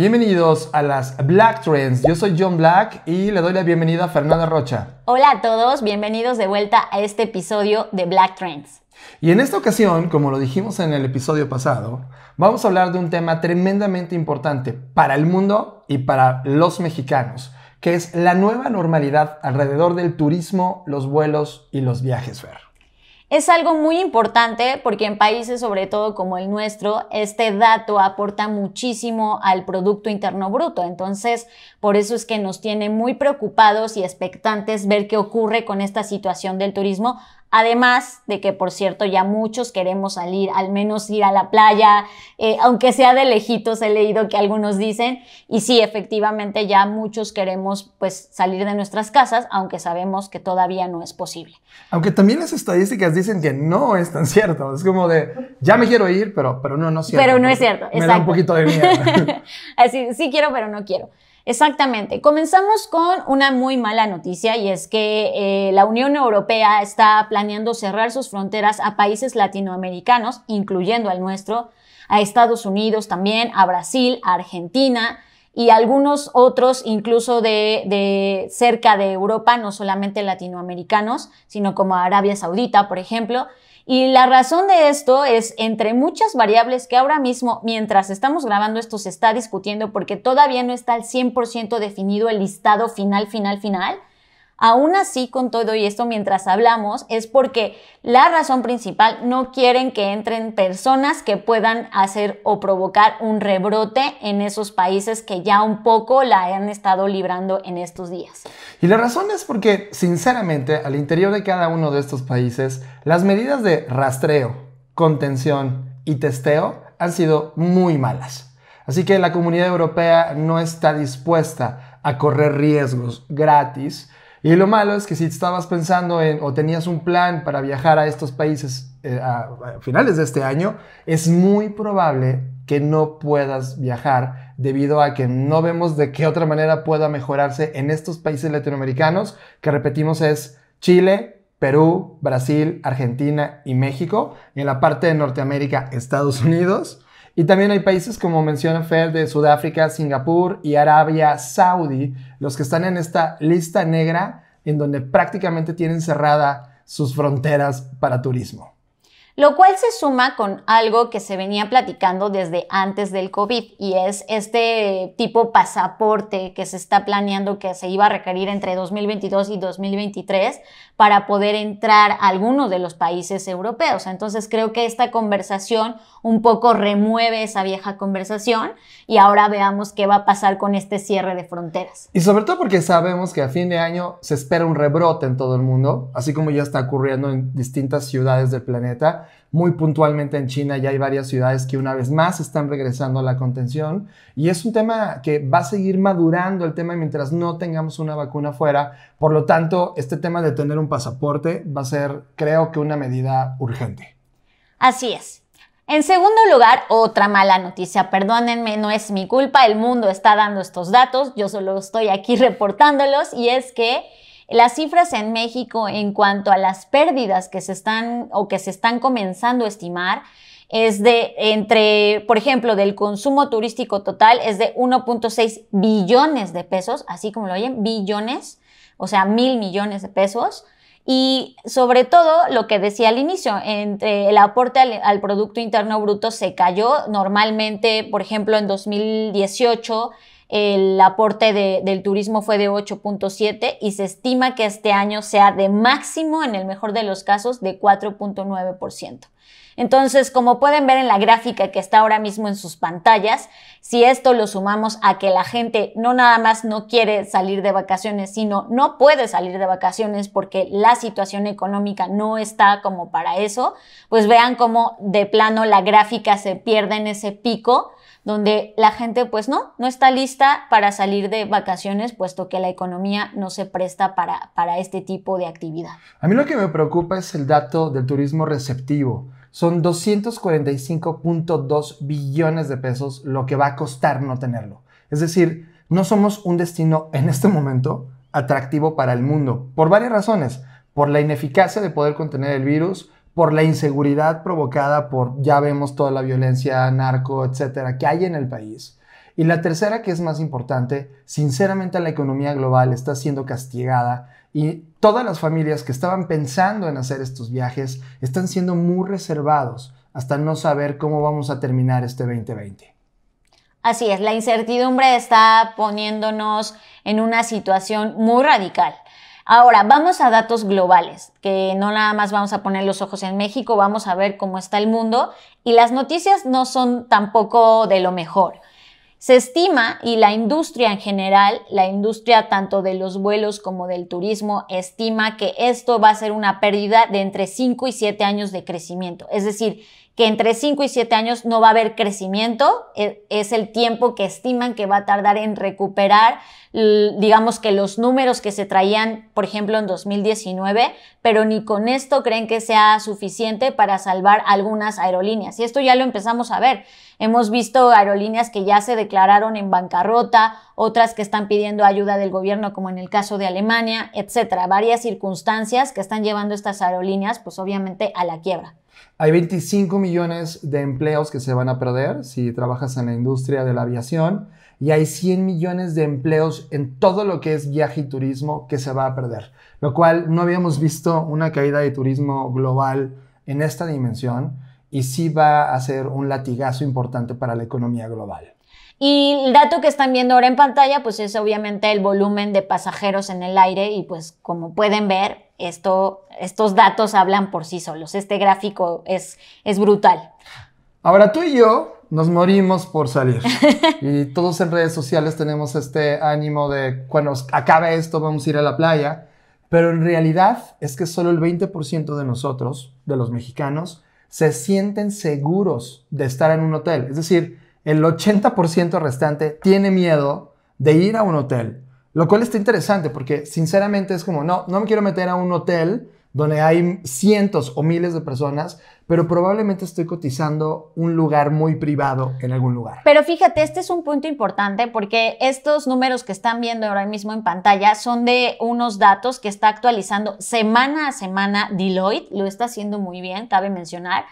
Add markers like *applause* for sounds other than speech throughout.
Bienvenidos a las Black Trends. Yo soy John Black y le doy la bienvenida a Fernanda Rocha. Hola a todos, bienvenidos de vuelta a este episodio de Black Trends. Y en esta ocasión, como lo dijimos en el episodio pasado, vamos a hablar de un tema tremendamente importante para el mundo y para los mexicanos, que es la nueva normalidad alrededor del turismo, los vuelos y los viajes, es algo muy importante porque en países, sobre todo como el nuestro, este dato aporta muchísimo al Producto Interno Bruto. Entonces, por eso es que nos tiene muy preocupados y expectantes ver qué ocurre con esta situación del turismo Además de que, por cierto, ya muchos queremos salir, al menos ir a la playa, eh, aunque sea de lejitos, he leído que algunos dicen, y sí, efectivamente ya muchos queremos pues salir de nuestras casas, aunque sabemos que todavía no es posible. Aunque también las estadísticas dicen que no es tan cierto, es como de, ya me quiero ir, pero, pero no, no es cierto. Pero no es cierto, Me da un poquito de miedo. *laughs* Así, sí quiero, pero no quiero. Exactamente. Comenzamos con una muy mala noticia y es que eh, la Unión Europea está planeando cerrar sus fronteras a países latinoamericanos, incluyendo al nuestro, a Estados Unidos también, a Brasil, a Argentina y algunos otros incluso de, cerca de Europa, no solamente latinoamericanos, sino como Arabia Saudita, por ejemplo. Y la razón de esto es, entre muchas variables que ahora mismo, mientras estamos grabando esto, se está discutiendo porque todavía no está al 100% definido el listado final, final, final, Aún así, con todo y esto mientras hablamos, es porque la razón principal no quieren que entren personas que puedan hacer o provocar un rebrote en esos países que ya un poco la han estado librando en estos días. Y la razón es porque, sinceramente, al interior de cada uno de estos países, las medidas de rastreo, contención y testeo han sido muy malas. Así que la comunidad europea no está dispuesta a correr riesgos gratis y lo malo es que si estabas pensando en o tenías un plan para viajar a estos países eh, a, a finales de este año, es muy probable que no puedas viajar debido a que no vemos de qué otra manera pueda mejorarse en estos países latinoamericanos, que repetimos es Chile, Perú, Brasil, Argentina y México. Y en la parte de Norteamérica, Estados Unidos. Y también hay países, como menciona FED de Sudáfrica, Singapur y Arabia Saudí, los que están en esta lista negra en donde prácticamente tienen cerrada sus fronteras para turismo. Lo cual se suma con algo que se venía platicando desde antes del COVID y es este tipo pasaporte que se está planeando que se iba a requerir entre 2022 y 2023 para poder entrar a algunos de los países europeos. Entonces creo que esta conversación un poco remueve esa vieja conversación y ahora veamos qué va a pasar con este cierre de fronteras. Y sobre todo porque sabemos que a fin de año se espera un rebrote en todo el mundo, así como ya está ocurriendo en distintas ciudades del planeta. Muy puntualmente en China ya hay varias ciudades que una vez más están regresando a la contención y es un tema que va a seguir madurando el tema mientras no tengamos una vacuna fuera. Por lo tanto, este tema de tener un pasaporte va a ser, creo que, una medida urgente. Así es. En segundo lugar, otra mala noticia. Perdónenme, no es mi culpa, el mundo está dando estos datos, yo solo estoy aquí *laughs* reportándolos y es que las cifras en México en cuanto a las pérdidas que se están o que se están comenzando a estimar es de entre, por ejemplo, del consumo turístico total es de 1.6 billones de pesos, así como lo oyen, billones, o sea, mil millones de pesos. Y sobre todo lo que decía al inicio, entre el aporte al, al, Producto Interno Bruto se cayó normalmente, por ejemplo, en 2018 el aporte del turismo fue de 8.7 y se estima que este año sea de máximo, en el mejor de los casos, de 4.9%. Entonces, como pueden ver en la gráfica que está ahora mismo en sus pantallas, si esto lo sumamos a que la gente no nada más no quiere salir de vacaciones, sino no puede salir de vacaciones porque la situación económica no está como para eso, pues vean cómo de plano la gráfica se pierde en ese pico donde la gente pues no, no está lista para salir de vacaciones, puesto que la economía no se presta para, para este tipo de actividad. A mí lo que me preocupa es el dato del turismo receptivo. Son 245.2 billones de pesos lo que va a costar no tenerlo. Es decir, no somos un destino en este momento atractivo para el mundo, por varias razones. Por la ineficacia de poder contener el virus, por la inseguridad provocada por, ya vemos toda la violencia, narco, etcétera, que hay en el país. Y la tercera, que es más importante, sinceramente la economía global está siendo castigada y todas las familias que estaban pensando en hacer estos viajes están siendo muy reservados hasta no saber cómo vamos a terminar este 2020. Así es, la incertidumbre está poniéndonos en una situación muy radical. Ahora, vamos a datos globales, que no nada más vamos a poner los ojos en México, vamos a ver cómo está el mundo y las noticias no son tampoco de lo mejor. Se estima, y la industria en general, la industria tanto de los vuelos como del turismo, estima que esto va a ser una pérdida de entre 5 y 7 años de crecimiento. Es decir, que entre 5 y 7 años no va a haber crecimiento, e, es el tiempo que estiman que va a tardar en recuperar, digamos que los números que se traían, por ejemplo, en 2019, pero ni con esto creen que sea suficiente para salvar algunas aerolíneas. Y esto ya lo empezamos a ver. Hemos visto aerolíneas que ya se declararon en bancarrota, otras que están pidiendo ayuda del gobierno, como en el caso de Alemania, etcétera. Varias circunstancias que están llevando estas aerolíneas, pues obviamente, a la quiebra. Hay 25 millones de empleos que se van a perder si trabajas en la industria de la aviación y hay 100 millones de empleos en todo lo que es viaje y turismo que se va a perder, lo cual no habíamos visto una caída de turismo global en esta dimensión y sí va a ser un latigazo importante para la economía global. Y el dato que están viendo ahora en pantalla, pues es obviamente el volumen de pasajeros en el aire y pues como pueden ver, estos datos hablan por sí solos. Este gráfico es, es brutal. Ahora tú y yo nos morimos por salir. *laughs* y todos en redes sociales tenemos este ánimo de cuando acabe esto vamos a ir a la playa. Pero en realidad es que solo el 20% de nosotros, de los mexicanos, se sienten seguros de estar en un hotel. Es decir, el 80% restante tiene miedo de ir a un hotel. Lo cual está interesante porque sinceramente es como, no, no me quiero meter a un hotel donde hay cientos o miles de personas, pero probablemente estoy cotizando un lugar muy privado en algún lugar. Pero fíjate, este es un punto importante porque estos números que están viendo ahora mismo en pantalla son de unos datos que está actualizando semana a semana Deloitte, lo está haciendo muy bien, cabe mencionar.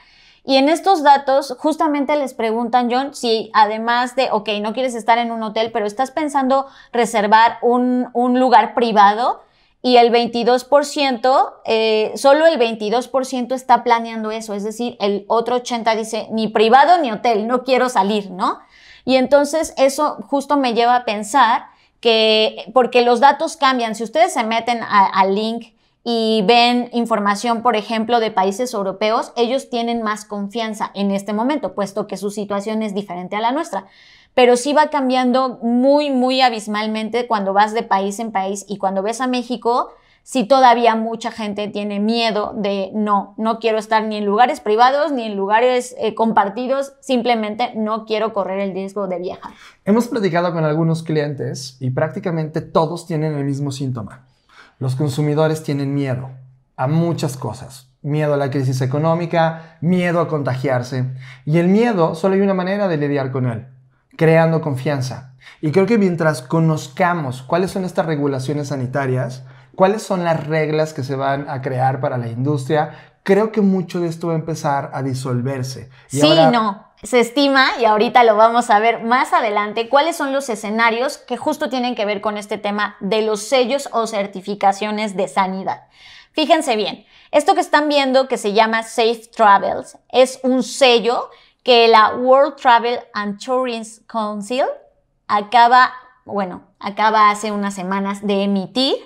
Y en estos datos justamente les preguntan, John, si además de, ok, no quieres estar en un hotel, pero estás pensando reservar un, lugar privado y el 22%, eh, solo el 22% está planeando eso, es decir, el otro 80% dice, ni privado ni hotel, no quiero salir, ¿no? Y entonces eso justo me lleva a pensar que, porque los datos cambian, si ustedes se meten al link y ven información, por ejemplo, de países europeos, ellos tienen más confianza en este momento, puesto que su situación es diferente a la nuestra. Pero sí va cambiando muy, muy abismalmente cuando vas de país en país y cuando ves a México, si todavía mucha gente tiene miedo de no, no quiero estar ni en lugares privados ni en lugares eh, compartidos, simplemente no quiero correr el riesgo de viajar. Hemos platicado con algunos clientes y prácticamente todos tienen el mismo síntoma. Los consumidores tienen miedo a muchas cosas. Miedo a la crisis económica, miedo a contagiarse. Y el miedo, solo hay una manera de lidiar con él, creando confianza. Y creo que mientras conozcamos cuáles son estas regulaciones sanitarias, cuáles son las reglas que se van a crear para la industria, creo que mucho de esto va a empezar a disolverse. sí, ahora... no se estima, y ahorita lo vamos a ver más adelante, cuáles son los escenarios que justo tienen que ver con este tema de los sellos o certificaciones de sanidad. Fíjense bien, esto que están viendo que se llama Safe Travels es un sello que la World Travel and Tourism Council acaba, bueno, acaba hace unas semanas de emitir.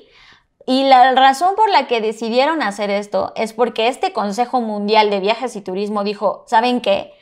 Y la razón por la que decidieron hacer esto es porque este Consejo Mundial de Viajes y Turismo dijo, ¿saben qué?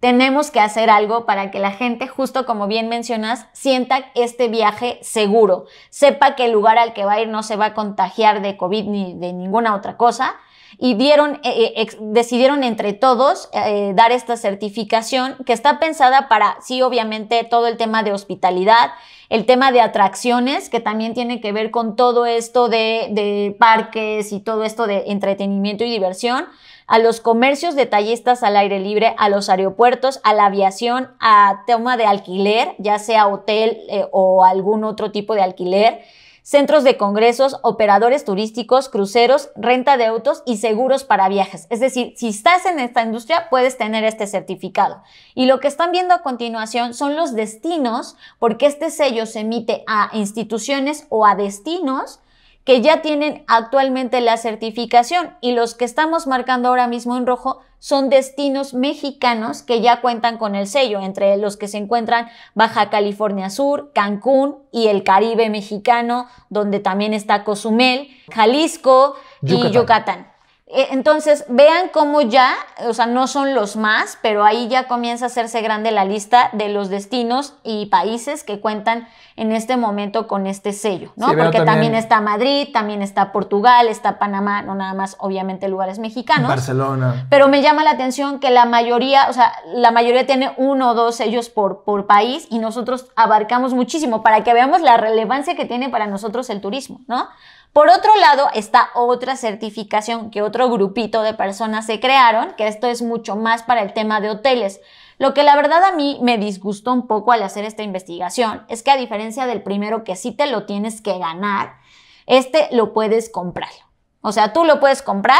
Tenemos que hacer algo para que la gente, justo como bien mencionas, sienta este viaje seguro, sepa que el lugar al que va a ir no se va a contagiar de COVID ni de ninguna otra cosa y eh, eh, decidieron entre todos eh, dar esta certificación que está pensada para, sí, obviamente, todo el tema de hospitalidad, el tema de atracciones, que también tiene que ver con todo esto de, parques y todo esto de entretenimiento y diversión, a los comercios detallistas al aire libre, a los aeropuertos, a la aviación, a tema de alquiler, ya sea hotel o algún otro tipo de alquiler centros de congresos, operadores turísticos, cruceros, renta de autos y seguros para viajes. Es decir, si estás en esta industria puedes tener este certificado. Y lo que están viendo a continuación son los destinos, porque este sello se emite a instituciones o a destinos que ya tienen actualmente la certificación y los que estamos marcando ahora mismo en rojo son destinos mexicanos que ya cuentan con el sello, entre los que se encuentran Baja California Sur, Cancún y el Caribe mexicano, donde también está Cozumel, Jalisco y Yucatán. E, entonces, vean cómo ya, o sea, no son los más, pero ahí ya comienza a hacerse grande la lista de los destinos y países que cuentan en este momento con este sello, ¿no? Porque también, está Madrid, también está Portugal, está Panamá, no nada más, obviamente, lugares mexicanos. Barcelona. Pero me llama la atención que la mayoría, o sea, la mayoría tiene uno o dos sellos por, por país y nosotros abarcamos muchísimo para que veamos la relevancia que tiene para nosotros el turismo, ¿no? Por otro lado, está otra certificación que otro grupito de personas se crearon, que esto es mucho más para el tema de hoteles. Lo que la verdad a mí me disgustó un poco al hacer esta investigación es que a diferencia del primero que sí te lo tienes que ganar, este lo puedes comprar. O sea, tú lo puedes comprar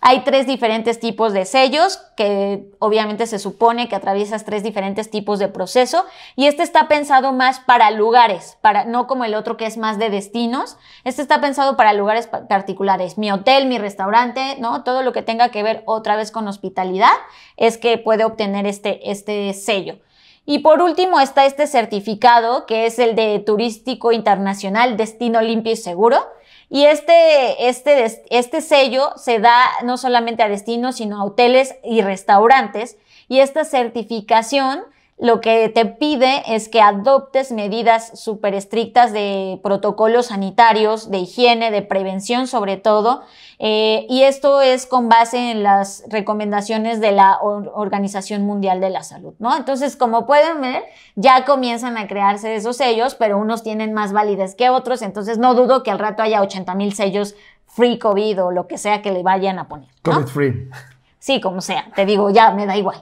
hay tres diferentes tipos de sellos que obviamente se supone que atraviesas tres diferentes tipos de proceso y este está pensado más para lugares, para no como el otro que es más de destinos. Este está pensado para lugares particulares, mi hotel, mi restaurante, ¿no? Todo lo que tenga que ver otra vez con hospitalidad es que puede obtener este este sello. Y por último está este certificado que es el de turístico internacional, destino limpio y seguro y este, este, este sello se da no solamente a destinos, sino a hoteles y restaurantes. Y esta certificación lo que te pide es que adoptes medidas súper estrictas de protocolos sanitarios, de higiene, de prevención sobre todo. Eh, y esto es con base en las recomendaciones de la Organización Mundial de la Salud, ¿no? Entonces, como pueden ver, ya comienzan a crearse esos sellos, pero unos tienen más válides que otros, entonces no dudo que al rato haya 80 mil sellos free COVID o lo que sea que le vayan a poner. COVID free. Sí, como sea, te digo, ya me da igual.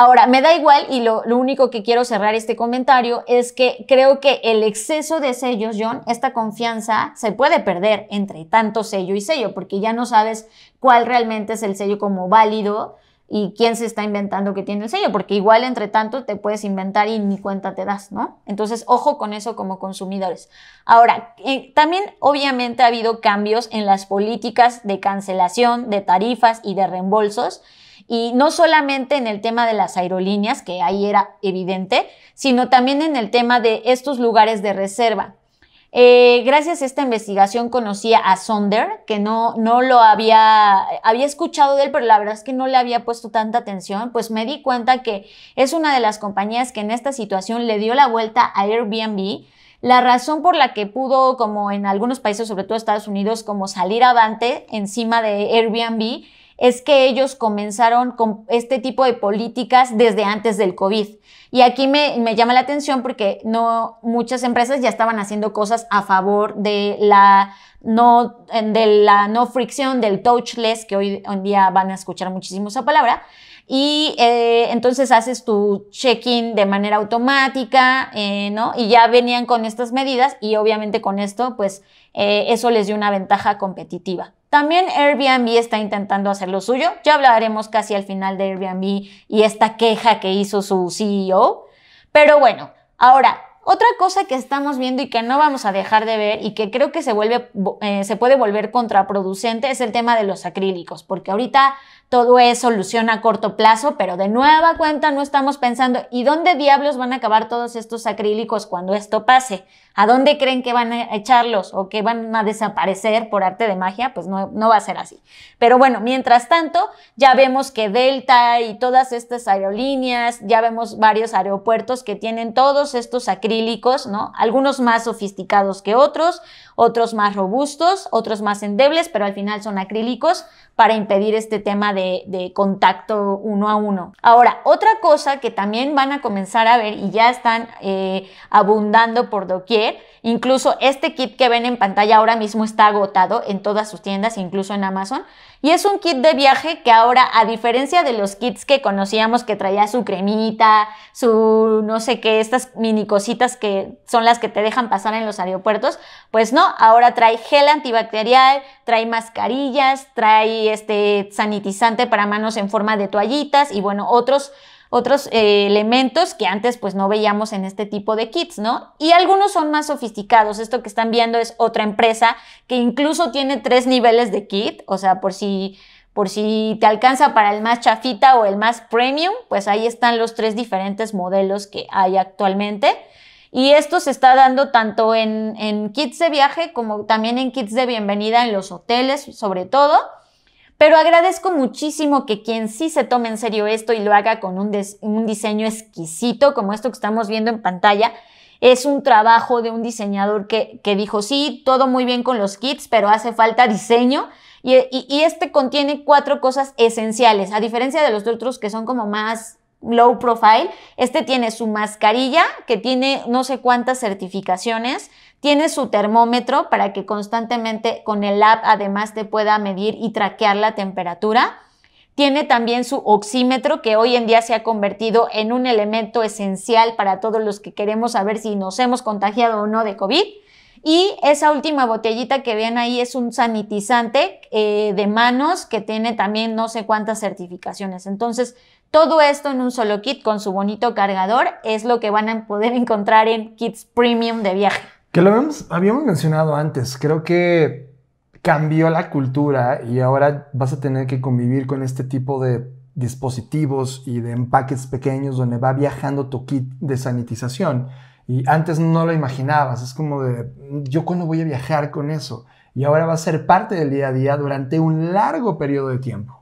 Ahora, me da igual y lo, único que quiero cerrar este comentario es que creo que el exceso de sellos, John, esta confianza se puede perder entre tanto sello y sello, porque ya no sabes cuál realmente es el sello como válido y quién se está inventando que tiene el sello, porque igual entre tanto te puedes inventar y ni cuenta te das, ¿no? Entonces, ojo con eso como consumidores. Ahora, eh, también obviamente ha habido cambios en las políticas de cancelación, de tarifas y de reembolsos y no solamente en el tema de las aerolíneas, que ahí era evidente, sino también en el tema de estos lugares de reserva. Eh, gracias a esta investigación conocí a Sonder, que no, no lo había, había escuchado de él, pero la verdad es que no le había puesto tanta atención, pues me di cuenta que es una de las compañías que en esta situación le dio la vuelta a Airbnb. La razón por la que pudo, como en algunos países, sobre todo Estados Unidos, como salir avante encima de Airbnb, es que ellos comenzaron con este tipo de políticas desde antes del COVID. Y aquí me, llama la atención porque no muchas empresas ya estaban haciendo cosas a favor de la no, de la no fricción, del touchless, que hoy en día van a escuchar muchísimo esa palabra. Y eh, entonces haces tu check-in de manera automática, eh, ¿no? Y ya venían con estas medidas y obviamente con esto, pues eh, eso les dio una ventaja competitiva. También Airbnb está intentando hacer lo suyo. Ya hablaremos casi al final de Airbnb y esta queja que hizo su CEO. Pero bueno, ahora, otra cosa que estamos viendo y que no vamos a dejar de ver y que creo que se, vuelve, eh, se puede volver contraproducente es el tema de los acrílicos, porque ahorita todo es solución a corto plazo, pero de nueva cuenta no estamos pensando, ¿y dónde diablos van a acabar todos estos acrílicos cuando esto pase? ¿A dónde creen que van a echarlos o que van a desaparecer por arte de magia? Pues no, va a ser así. Pero bueno, mientras tanto, ya vemos que Delta y todas estas aerolíneas, ya vemos varios aeropuertos que tienen todos estos acrílicos, ¿no? Algunos más sofisticados que otros, otros más robustos, otros más endebles, pero al final son acrílicos para impedir este tema de, contacto uno a uno. Ahora, otra cosa que también van a comenzar a ver y ya están eh, abundando por doquier, incluso este kit que ven en pantalla ahora mismo está agotado en todas sus tiendas, incluso en Amazon, y es un kit de viaje que ahora, a diferencia de los kits que conocíamos que traía su cremita, su no sé qué, estas mini cositas que son las que te dejan pasar en los aeropuertos, pues no, ahora trae gel antibacterial, trae mascarillas, trae este sanitizante para manos en forma de toallitas y bueno, otros otros eh, elementos que antes pues no veíamos en este tipo de kits, ¿no? Y algunos son más sofisticados. Esto que están viendo es otra empresa que incluso tiene tres niveles de kit, o sea, por si por si te alcanza para el más chafita o el más premium, pues ahí están los tres diferentes modelos que hay actualmente. Y esto se está dando tanto en kits de viaje como también en kits de bienvenida en los hoteles, sobre todo. Pero agradezco muchísimo que quien sí se tome en serio esto y lo haga con un, un diseño exquisito como esto que estamos viendo en pantalla, es un trabajo de un diseñador que, dijo, sí, todo muy bien con los kits, pero hace falta diseño. Y, y, este contiene cuatro cosas esenciales, a diferencia de los otros que son como más low profile. Este tiene su mascarilla, que tiene no sé cuántas certificaciones, tiene su termómetro para que constantemente con el app además te pueda medir y traquear la temperatura. Tiene también su oxímetro, que hoy en día se ha convertido en un elemento esencial para todos los que queremos saber si nos hemos contagiado o no de COVID. Y esa última botellita que ven ahí es un sanitizante eh, de manos que tiene también no sé cuántas certificaciones. Entonces, todo esto en un solo kit con su bonito cargador es lo que van a poder encontrar en kits premium de viaje. Que lo habíamos, habíamos mencionado antes, creo que cambió la cultura y ahora vas a tener que convivir con este tipo de dispositivos y de empaques pequeños donde va viajando tu kit de sanitización. Y antes no lo imaginabas, es como de, ¿yo cuándo voy a viajar con eso? Y ahora va a ser parte del día a día durante un largo periodo de tiempo.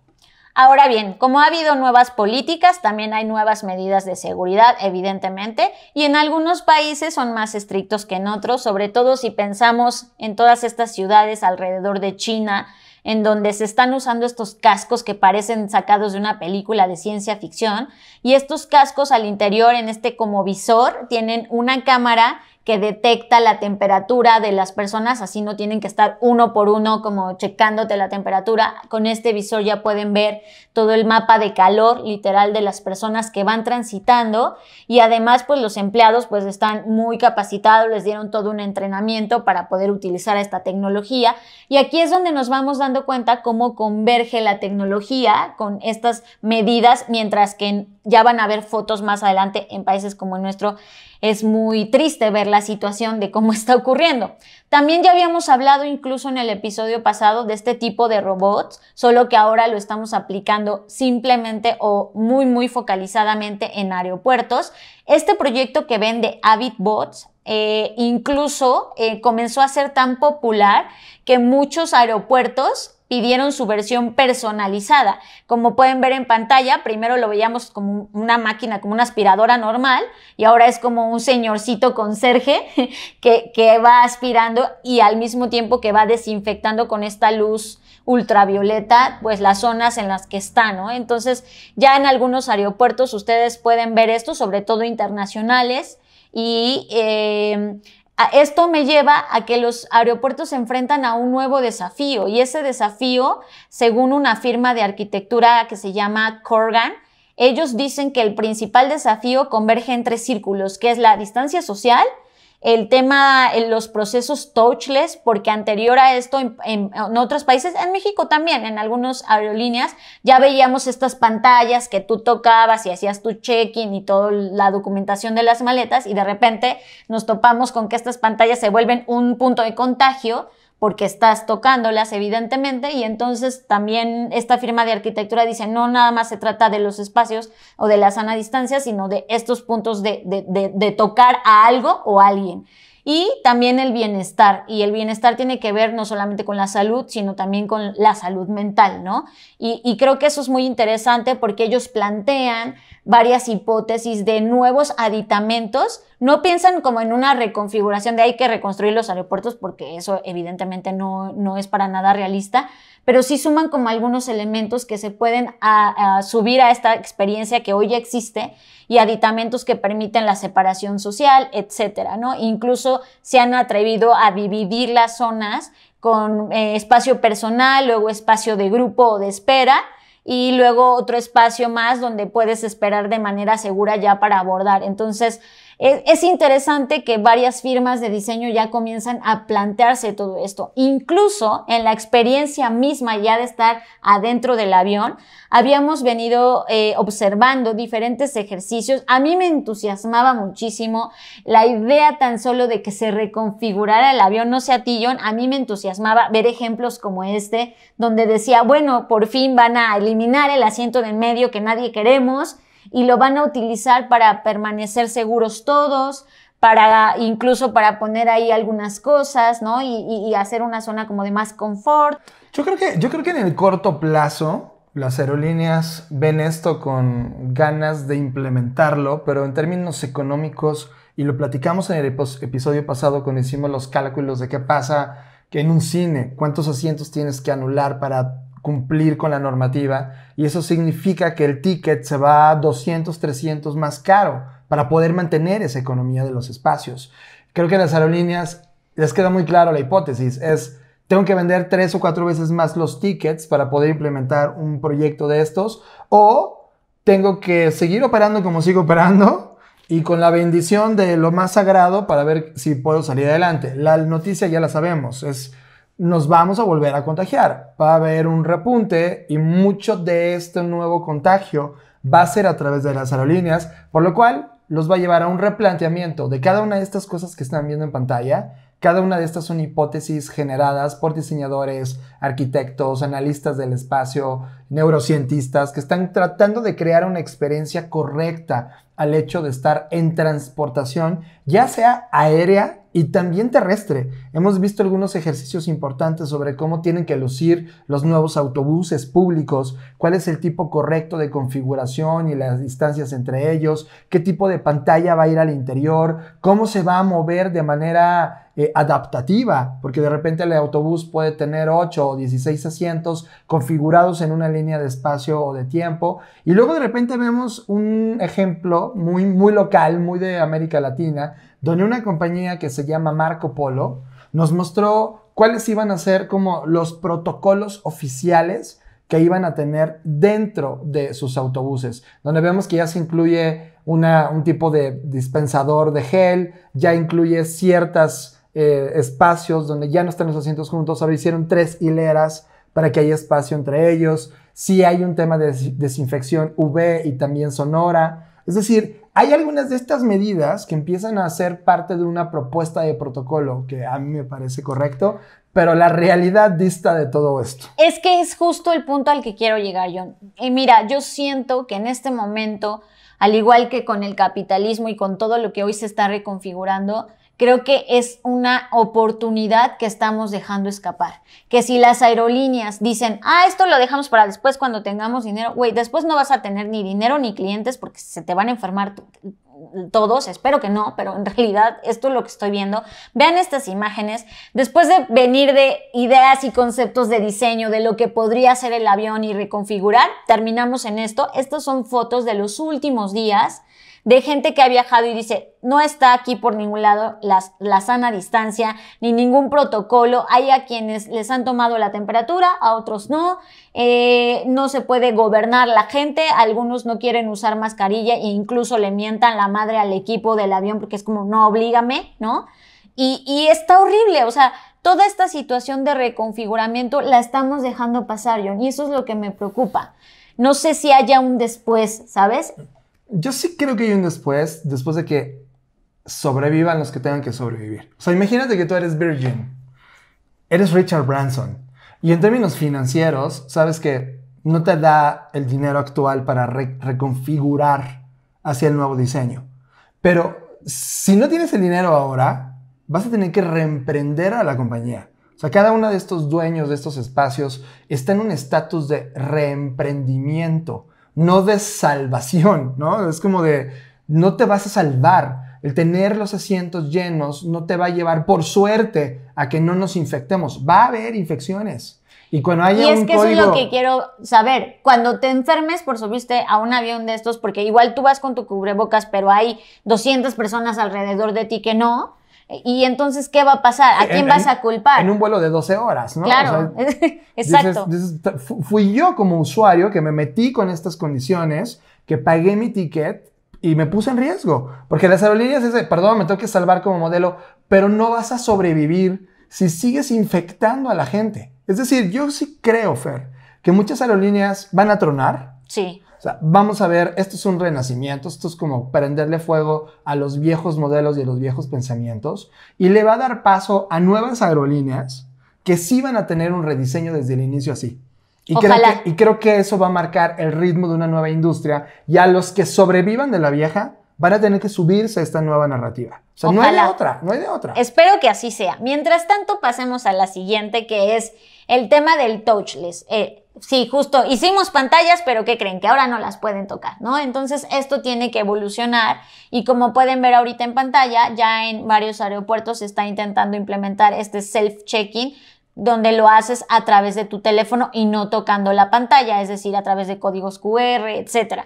Ahora bien, como ha habido nuevas políticas, también hay nuevas medidas de seguridad, evidentemente, y en algunos países son más estrictos que en otros, sobre todo si pensamos en todas estas ciudades alrededor de China, en donde se están usando estos cascos que parecen sacados de una película de ciencia ficción, y estos cascos al interior, en este como visor, tienen una cámara que detecta la temperatura de las personas, así no tienen que estar uno por uno como checándote la temperatura. Con este visor ya pueden ver todo el mapa de calor literal de las personas que van transitando y además pues los empleados pues están muy capacitados, les dieron todo un entrenamiento para poder utilizar esta tecnología y aquí es donde nos vamos dando cuenta cómo converge la tecnología con estas medidas mientras que ya van a ver fotos más adelante en países como el nuestro es muy triste ver la situación de cómo *laughs* está ocurriendo. También ya habíamos hablado incluso en el episodio pasado de este tipo de robots, solo que ahora lo estamos aplicando simplemente o muy muy focalizadamente en aeropuertos. Este proyecto que vende Avidbots eh, incluso eh, comenzó a ser tan popular que muchos aeropuertos pidieron su versión personalizada. Como pueden ver en pantalla, primero lo veíamos como una máquina, como una aspiradora normal, y ahora es como un señorcito conserje *laughs* que, que va aspirando y al mismo tiempo que va desinfectando con esta luz ultravioleta, pues las zonas en las que está, ¿no? Entonces, ya en algunos aeropuertos ustedes pueden ver esto, sobre todo internacionales, y eh, esto me lleva a que los aeropuertos se enfrentan a un nuevo desafío y ese desafío, según una firma de arquitectura que se llama Corgan, ellos dicen que el principal desafío converge entre círculos, que es la distancia social, el tema, eh, los procesos touchless, porque anterior a esto en, en, otros países, en México también, en algunas aerolíneas, ya veíamos estas pantallas que tú tocabas y hacías tu check-in y toda la documentación de las maletas y de repente nos topamos con que estas pantallas se vuelven un punto de contagio porque estás tocándolas, evidentemente, y entonces también esta firma de arquitectura dice, no nada más se trata de los espacios o de la sana distancia, sino de estos puntos de, tocar a algo o a alguien y también el bienestar. Y el bienestar tiene que ver no solamente con la salud, sino también con la salud mental, ¿no? Y, creo que eso es muy interesante porque ellos plantean varias hipótesis de nuevos aditamentos. No piensan como en una reconfiguración de hay que reconstruir los aeropuertos porque eso evidentemente no, es para nada realista, pero sí suman como algunos elementos que se pueden subir a esta experiencia que hoy existe y aditamentos que permiten la separación social, etcétera, ¿no? Incluso se han atrevido a dividir las zonas con eh, espacio personal, luego espacio de grupo o de espera, y luego otro espacio más donde puedes esperar de manera segura ya para abordar. Entonces, es, interesante que varias firmas de diseño ya comienzan a plantearse todo esto. Incluso en la experiencia misma ya de estar adentro del avión, habíamos venido eh, observando diferentes ejercicios. A mí me entusiasmaba muchísimo la idea tan solo de que se reconfigurara el avión, no sea tillón, a mí me entusiasmaba ver ejemplos como este, donde decía, bueno, por fin van a eliminar el asiento de en medio que nadie queremos, y lo van a utilizar para permanecer seguros todos, para incluso para poner ahí algunas cosas, ¿no? Y, hacer una zona como de más confort. Yo creo que, yo creo que en el corto plazo las aerolíneas ven esto con ganas de implementarlo, pero en términos económicos, y lo platicamos en el episodio pasado cuando hicimos los cálculos de qué pasa que en un cine, cuántos asientos tienes que anular para cumplir con la normativa y eso significa que el ticket se va a 200, 300 más caro para poder mantener esa economía de los espacios. Creo que las aerolíneas les queda muy claro la hipótesis, es tengo que vender tres o cuatro veces más los tickets para poder implementar un proyecto de estos o tengo que seguir operando como sigo operando y con la bendición de lo más sagrado para ver si puedo salir adelante. La noticia ya la sabemos, es nos vamos a volver a contagiar. Va a haber un repunte y mucho de este nuevo contagio va a ser a través de las aerolíneas, por lo cual los va a llevar a un replanteamiento de cada una de estas cosas que están viendo en pantalla. Cada una de estas son hipótesis generadas por diseñadores, arquitectos, analistas del espacio, neurocientistas, que están tratando de crear una experiencia correcta al hecho de estar en transportación, ya sea aérea y también terrestre. Hemos visto algunos ejercicios importantes sobre cómo tienen que lucir los nuevos autobuses públicos, cuál es el tipo correcto de configuración y las distancias entre ellos, qué tipo de pantalla va a ir al interior, cómo se va a mover de manera eh, adaptativa, porque de repente el autobús puede tener 8 o 16 asientos configurados en una línea de espacio o de tiempo. Y luego de repente vemos un ejemplo muy, muy local, muy de América Latina, donde una compañía que se llama Marco Polo nos mostró cuáles iban a ser como los protocolos oficiales que iban a tener dentro de sus autobuses, donde vemos que ya se incluye un tipo de dispensador de gel, ya incluye ciertos eh, espacios donde ya no están los asientos juntos, ahora hicieron tres hileras para que haya espacio entre ellos, si hay un tema de desinfección UV y también sonora, es decir, hay algunas de estas medidas que empiezan a ser parte de una propuesta de protocolo que a mí me parece correcto, pero la realidad dista de todo esto. Es que es justo el punto al que quiero llegar, John. Y mira, yo siento que en este momento, al igual que con el capitalismo y con todo lo que hoy se está reconfigurando, creo que es una oportunidad que estamos dejando escapar. Que si las aerolíneas dicen, ah, esto lo dejamos para después cuando tengamos dinero, güey, después no vas a tener ni dinero ni clientes porque se te van a enfermar todos, espero que no, pero en realidad esto es lo que estoy viendo. Vean estas imágenes, después de venir de ideas y conceptos de diseño de lo que podría ser el avión y reconfigurar, terminamos en esto. Estas son fotos de los últimos días de gente que ha viajado y dice, no está aquí por ningún lado la, sana distancia ni ningún protocolo. Hay a quienes les han tomado la temperatura, a otros no. Eh, no se puede gobernar la gente. Algunos no quieren usar mascarilla e incluso le mientan la madre al equipo del avión porque es como, no, oblígame, ¿no? Y, y está horrible, o sea, toda esta situación de reconfiguramiento la estamos dejando pasar, John, y eso es lo que me preocupa. No sé si haya un después, ¿sabes? Yo sí creo que hay un después, después de que sobrevivan los que tengan que sobrevivir. O sea, imagínate que tú eres Virgin, eres Richard Branson, y en términos financieros, sabes que no te da el dinero actual para reconfigurar hacia el nuevo diseño. Pero si no tienes el dinero ahora, vas a tener que reemprender a la compañía. O sea, cada uno de estos dueños de estos espacios está en un estatus de reemprendimiento no de salvación, ¿no? Es como de, no te vas a salvar. El tener los asientos llenos no te va a llevar, por suerte, a que no nos infectemos. Va a haber infecciones. Y cuando haya y es que eso es lo que quiero saber. Cuando te enfermes por subirte a un avión de estos, porque igual tú vas con tu cubrebocas, pero hay 200 personas alrededor de ti que no, y entonces, ¿qué va a pasar? ¿A quién vas a culpar? En un vuelo de 12 horas, ¿no? Claro, *laughs* exacto. fui yo como usuario que me metí con estas condiciones, que pagué mi ticket y me puse en riesgo. Porque las aerolíneas dicen, perdón, me tengo que salvar como modelo, pero no vas a sobrevivir si sigues infectando a la gente. Es decir, yo sí creo, Fer, que muchas aerolíneas van a tronar. Sí vamos a ver, esto es un renacimiento, esto es como prenderle fuego a los viejos modelos y a los viejos pensamientos y le va a dar paso a nuevas aerolíneas que sí van a tener un rediseño desde el inicio así. Y creo, que, y creo, que, eso va a marcar el ritmo de una nueva industria y a los que sobrevivan de la vieja van a tener que subirse a esta nueva narrativa. O sea, no hay de otra, no hay de otra. Espero que así sea. Mientras tanto, pasemos a la siguiente, que es el tema del touchless. Eh, Sí, justo. Hicimos pantallas, pero ¿qué creen? Que ahora no las pueden tocar, ¿no? Entonces esto tiene que evolucionar y como pueden ver ahorita en pantalla, ya en varios aeropuertos se está intentando implementar este self-checking donde lo haces a través de tu teléfono y no tocando la pantalla, es decir, a través de códigos QR, etc.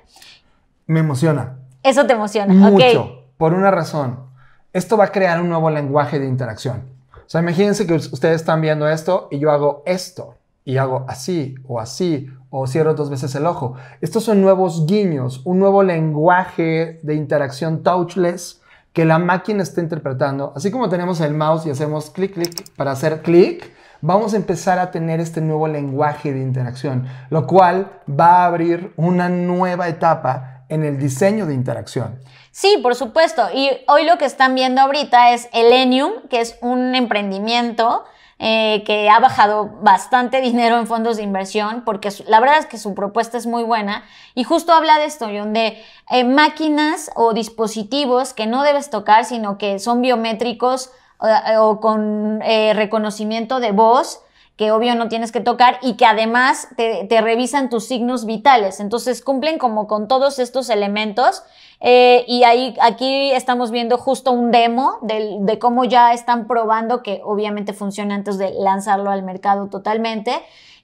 Me emociona. Eso te emociona. Mucho, por una razón. Esto va a crear un nuevo lenguaje de interacción. O sea, imagínense que ustedes están viendo esto y yo hago esto y hago así o así o cierro dos veces el ojo. Estos son nuevos guiños, un nuevo lenguaje de interacción touchless que la máquina está interpretando. Así como tenemos el mouse y hacemos clic, clic para hacer clic, vamos a empezar a tener este nuevo lenguaje de interacción, lo cual va a abrir una nueva etapa en el diseño de interacción. Sí, por supuesto. Y hoy lo que están viendo ahorita es Elenium, que es un emprendimiento eh, que ha bajado bastante dinero en fondos de inversión, porque la verdad es que su propuesta es muy buena. Y justo habla de esto, de eh, máquinas o dispositivos que no debes tocar, sino que son biométricos o, con eh, reconocimiento de voz que obvio no tienes que tocar y que además te, revisan tus signos vitales. Entonces cumplen como con todos estos elementos eh, y ahí, aquí estamos viendo justo un demo de, cómo ya están probando que obviamente funciona antes de lanzarlo al mercado totalmente.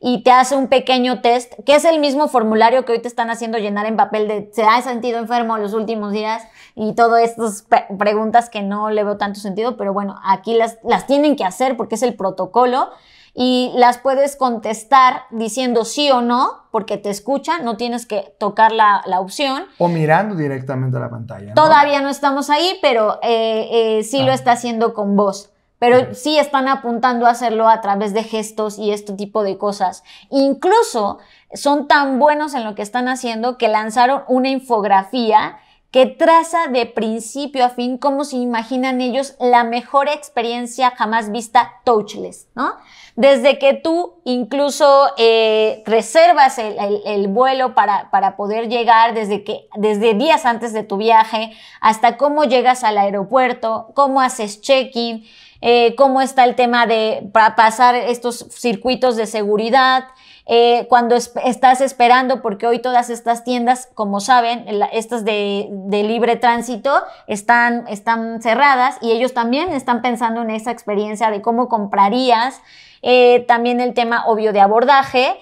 Y te hace un pequeño test, que es el mismo formulario que hoy te están haciendo llenar en papel de se ha sentido enfermo los últimos días y todas estas preguntas que no le veo tanto sentido, pero bueno, aquí las tienen que hacer porque es el protocolo y las puedes contestar diciendo sí o no, porque te escuchan, no tienes que tocar la, opción. O mirando directamente a la pantalla. Todavía no estamos ahí, pero eh, eh, sí lo ah. está haciendo con voz. Pero sí están apuntando a hacerlo a través de gestos y este tipo de cosas. Incluso son tan buenos en lo que están haciendo que lanzaron una infografía que traza de principio a fin cómo se imaginan ellos la mejor experiencia jamás vista touchless, ¿no? Desde que tú incluso eh, reservas el, vuelo para, poder llegar, desde, que, desde días antes de tu viaje, hasta cómo llegas al aeropuerto, cómo haces check-in, eh, cómo está el tema de pasar estos circuitos de seguridad, eh, cuando estás esperando, porque hoy todas estas tiendas, como saben, estas de, libre tránsito, están, están cerradas y ellos también están pensando en esa experiencia de cómo comprarías. Eh, también el tema obvio de abordaje,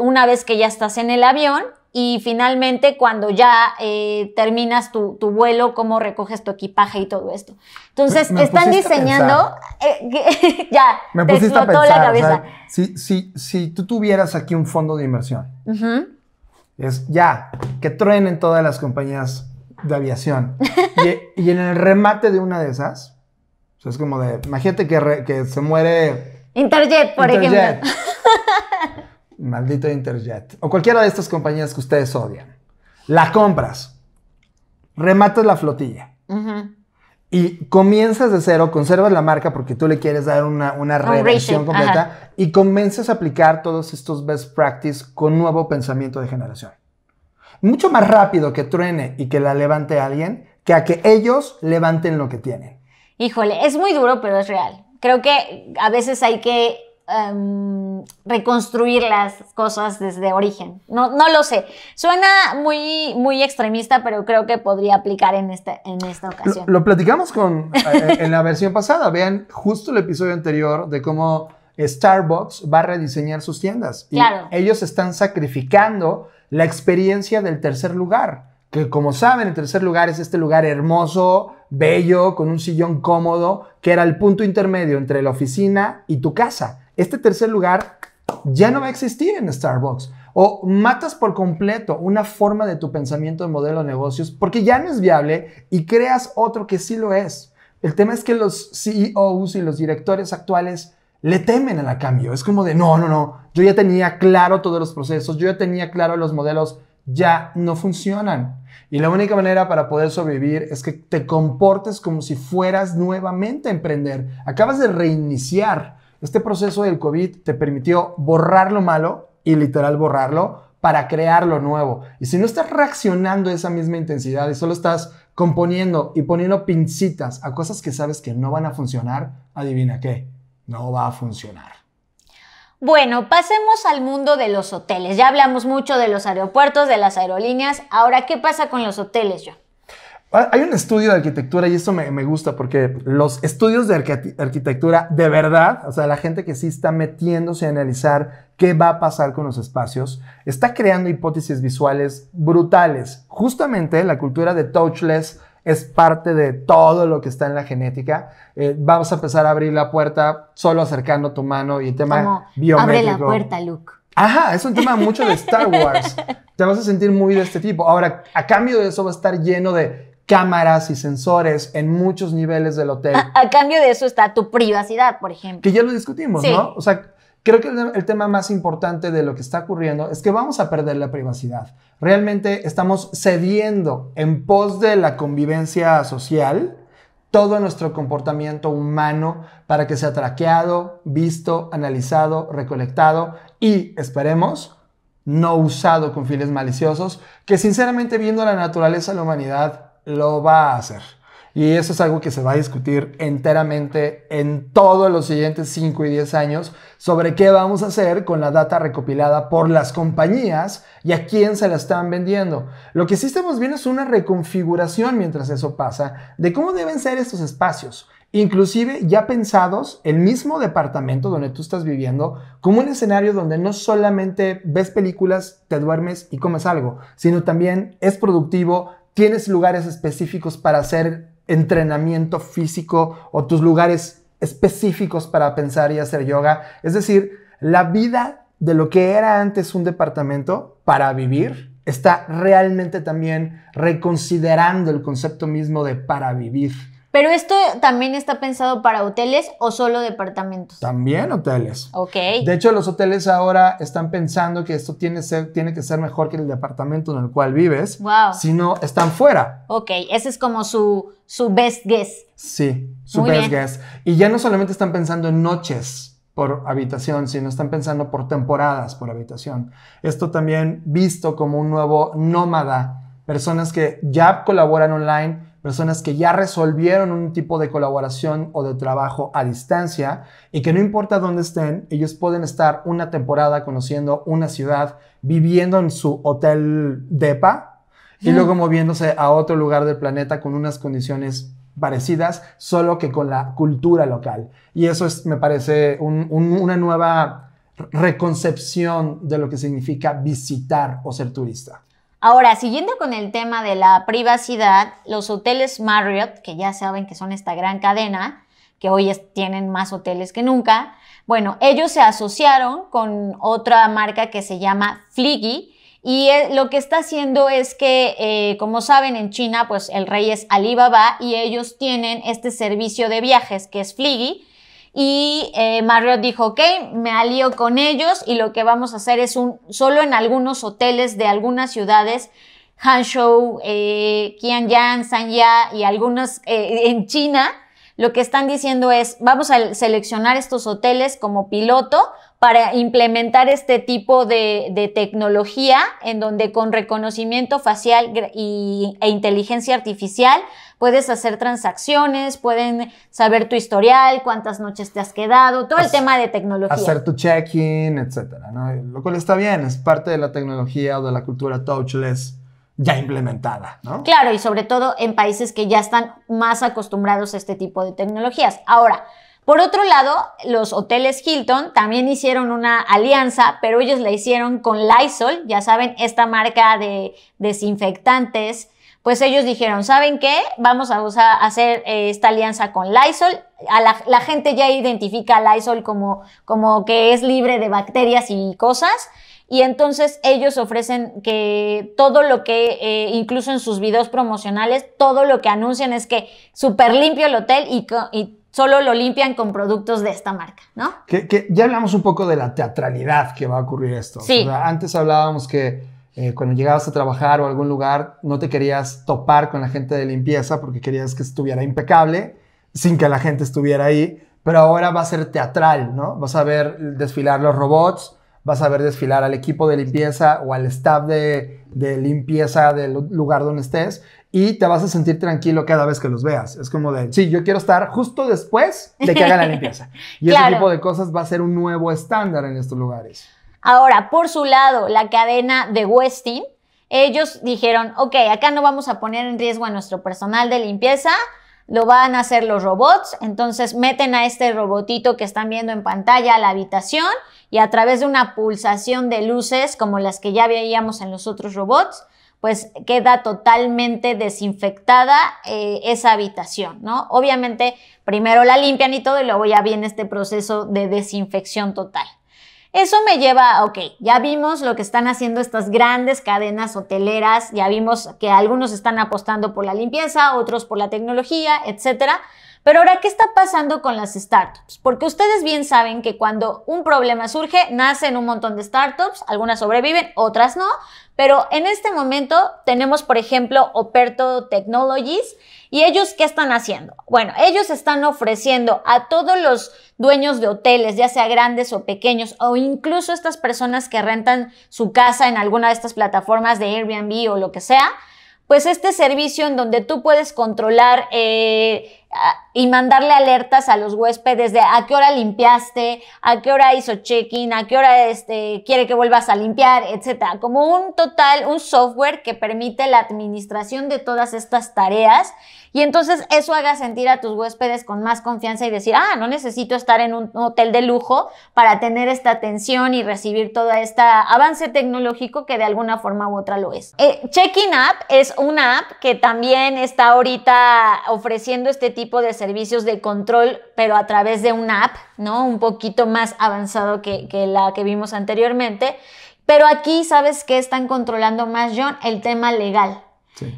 una vez que ya estás en el avión, y finalmente cuando ya eh, terminas tu, vuelo, cómo recoges tu equipaje y todo esto. Entonces, están diseñando, eh, *laughs* ya, me te a pensar, la cabeza. si, si, si, tú tuvieras aquí un fondo de inversión, es ya, que truenen todas las compañías de aviación. *laughs* y, en el remate de una de esas, es como de, imagínate que, se muere... Interjet, por Interjet. ejemplo. Maldito Interjet. O cualquiera de estas compañías que ustedes odian. La compras. Rematas la flotilla. Y comienzas de cero, conservas la marca porque tú le quieres dar una, una reversión completa y comienzas a aplicar todos estos best practices con nuevo pensamiento de generación. Mucho más rápido que truene y que la levante alguien que a que ellos levanten lo que tienen. Híjole, es muy duro, pero es real. Creo que a veces hay que Em, reconstruir las cosas desde origen. No, no lo sé. Suena muy, muy extremista, pero creo que podría aplicar en, este, en esta ocasión. Lo, platicamos con, eh, eh, en la versión pasada. Vean justo el episodio anterior de cómo Starbucks va a rediseñar sus tiendas. Y ellos están sacrificando la experiencia del tercer lugar que como saben, el tercer lugar es este lugar hermoso, bello, con un sillón cómodo, que era el punto intermedio entre la oficina y tu casa este tercer lugar ya no va a existir en Starbucks. O matas por completo una forma de tu pensamiento de modelo de negocios porque ya no es viable y creas otro que sí lo es. El tema es que los CEOs y los directores actuales le temen al cambio. Es como de, no, no, no, yo ya tenía claro todos los procesos, yo ya tenía claro los modelos, ya no funcionan. Y la única manera para poder sobrevivir es que te comportes como si fueras nuevamente a emprender. Acabas de reiniciar este proceso del COVID te permitió borrar lo malo y literal borrarlo para crear lo nuevo. Y si no estás reaccionando esa misma intensidad y solo estás componiendo y poniendo pincitas a cosas que sabes que no van a funcionar, adivina qué, no va a funcionar. Bueno, pasemos al mundo de los hoteles. Ya hablamos mucho de los aeropuertos, de las aerolíneas. Ahora, ¿qué pasa con los hoteles, yo? Ah, hay un estudio de arquitectura y eso me, gusta porque los estudios de arquitectura de verdad, o sea, la gente que sí está metiéndose a analizar qué va a pasar con los espacios, está creando hipótesis visuales brutales. Justamente la cultura de touchless es parte de todo lo que está en la genética. Eh, vamos a empezar a abrir la puerta solo acercando tu mano y el tema biométrico. Abre la puerta, Luke. Ajá, es un tema mucho de Star Wars. *laughs* Te vas a sentir muy de este tipo. Ahora, a cambio de eso va a estar lleno de cámaras y sensores en muchos niveles del hotel. A, cambio de eso está tu privacidad, por ejemplo. Que ya lo discutimos, ¿no? O sea, creo que el, el, tema más importante de lo que está ocurriendo es que vamos a perder la privacidad. Realmente estamos cediendo en pos de la convivencia social todo nuestro comportamiento humano para que sea traqueado, visto, analizado, recolectado y, esperemos, no usado con fines maliciosos, que sinceramente viendo la naturaleza de la humanidad lo va a hacer. Y eso es algo que se va a discutir enteramente en todos los siguientes 5 y 10 años sobre qué vamos a hacer con la data recopilada por las compañías y a quién se la están vendiendo. Lo que sí estamos viendo es una reconfiguración mientras eso pasa de cómo deben ser estos espacios. Inclusive ya pensados, el mismo departamento donde tú estás viviendo, como un escenario donde no solamente ves películas, te duermes y comes algo, sino también es productivo, tienes lugares específicos para hacer entrenamiento físico o tus lugares específicos para pensar y hacer yoga. Es decir, la vida de lo que era antes un departamento para vivir está realmente también reconsiderando el concepto mismo de para vivir. Pero esto también está pensado para hoteles o solo departamentos. También hoteles. Ok. De hecho, los hoteles ahora están pensando que esto tiene, ser, tiene que ser mejor que el departamento en el cual vives. Wow. Si no, están fuera. Ok, ese es como su, su best guess. Sí, su best guest. guess. Y ya no solamente están pensando en noches por habitación, sino están pensando por temporadas por habitación. Esto también visto como un nuevo nómada, personas que ya colaboran online, personas que ya resolvieron un tipo de colaboración o de trabajo a distancia y que no importa dónde estén, ellos pueden estar una temporada conociendo una ciudad, viviendo en su hotel DEPA y luego moviéndose a otro lugar del planeta con unas condiciones parecidas, solo que con la cultura local. Y eso es, me parece, una nueva reconcepción de lo que significa visitar o ser turista. Ahora, siguiendo con el tema de la privacidad, los hoteles Marriott, que ya saben que son esta gran cadena, que hoy tienen más hoteles que nunca, bueno, ellos se asociaron con otra marca que se llama Fliggy y eh, lo que está haciendo es que, eh, como saben, en China, pues el rey es Alibaba y ellos tienen este servicio de viajes que es Fliggy y eh, Marriott dijo, ok, me alío con ellos y lo que vamos a hacer es un, solo en algunos hoteles de algunas ciudades, Hangzhou, eh, Qianyang, Sanya y algunos eh, en China, lo que están diciendo es, vamos a seleccionar estos hoteles como piloto para implementar este tipo de, tecnología en donde con reconocimiento facial y, e inteligencia artificial puedes hacer transacciones, pueden saber tu historial, cuántas noches te has quedado, todo el tema de tecnología. Hacer tu check-in, etcétera, ¿no? Lo cual está bien, es parte de la tecnología o de la cultura touchless ya implementada, ¿no? Claro, y sobre todo en países que ya están más acostumbrados a este tipo de tecnologías. Ahora, por otro lado, los hoteles Hilton también hicieron una alianza, pero ellos la hicieron con Lysol, ya saben, esta marca de desinfectantes. Pues ellos dijeron, ¿saben qué? Vamos a, hacer eh, esta alianza con Lysol. la, gente ya identifica a Lysol como, como que es libre de bacterias y cosas. Y entonces ellos ofrecen que todo lo que, eh, incluso en sus videos promocionales, todo lo que anuncian es que súper limpio el hotel y, y solo lo limpian con productos de esta marca, ¿no? Que, ya hablamos un poco de la teatralidad que va a ocurrir esto. Sí. antes hablábamos que eh, cuando llegabas a trabajar o a algún lugar no te querías topar con la gente de limpieza porque querías que estuviera impecable sin que la gente estuviera ahí, pero ahora va a ser teatral, ¿no? Vas a ver desfilar los robots, vas a ver desfilar al equipo de limpieza o al staff de, de limpieza del lugar donde estés y te vas a sentir tranquilo cada vez que los veas. Es como de, sí, yo quiero estar justo después de que haga la limpieza. *laughs* Y ese tipo de cosas va a ser un nuevo estándar en estos lugares. Ahora, por su lado, la cadena de Westin, ellos dijeron, ok, acá no vamos a poner en riesgo a nuestro personal de limpieza, lo van a hacer los robots, entonces meten a este robotito que están viendo en pantalla a la habitación y a través de una pulsación de luces como las que ya veíamos en los otros robots, pues queda totalmente desinfectada eh, esa habitación, ¿no? Obviamente primero la limpian y todo y luego ya viene este proceso de desinfección total. Eso me lleva, ok, ya vimos lo que están haciendo estas grandes cadenas hoteleras, ya vimos que algunos están apostando por la limpieza, otros por la tecnología, etcétera. Pero ahora, ¿qué está pasando con las startups? Porque ustedes bien saben que cuando un problema surge, nacen un montón de startups, algunas sobreviven, otras no, pero en este momento tenemos, por ejemplo, Operto Technologies y ellos qué están haciendo? Bueno, ellos están ofreciendo a todos los dueños de hoteles, ya sea grandes o pequeños, o incluso estas personas que rentan su casa en alguna de estas plataformas de Airbnb o lo que sea, pues este servicio en donde tú puedes controlar eh, y mandarle alertas a los huéspedes de a qué hora limpiaste, a qué hora hizo check-in, a qué hora este, quiere que vuelvas a limpiar, etc. Como un total, un software que permite la administración de todas estas tareas y entonces eso haga sentir a tus huéspedes con más confianza y decir, ah, no necesito estar en un hotel de lujo para tener esta atención y recibir todo este avance tecnológico que de alguna forma u otra lo es. Checking eh, Check-in App es una app que también está ahorita ofreciendo este tipo de servicios de control, pero a través de una app, ¿no? Un poquito más avanzado que, que la que vimos anteriormente. Pero aquí, ¿sabes qué están controlando más, John? El tema legal.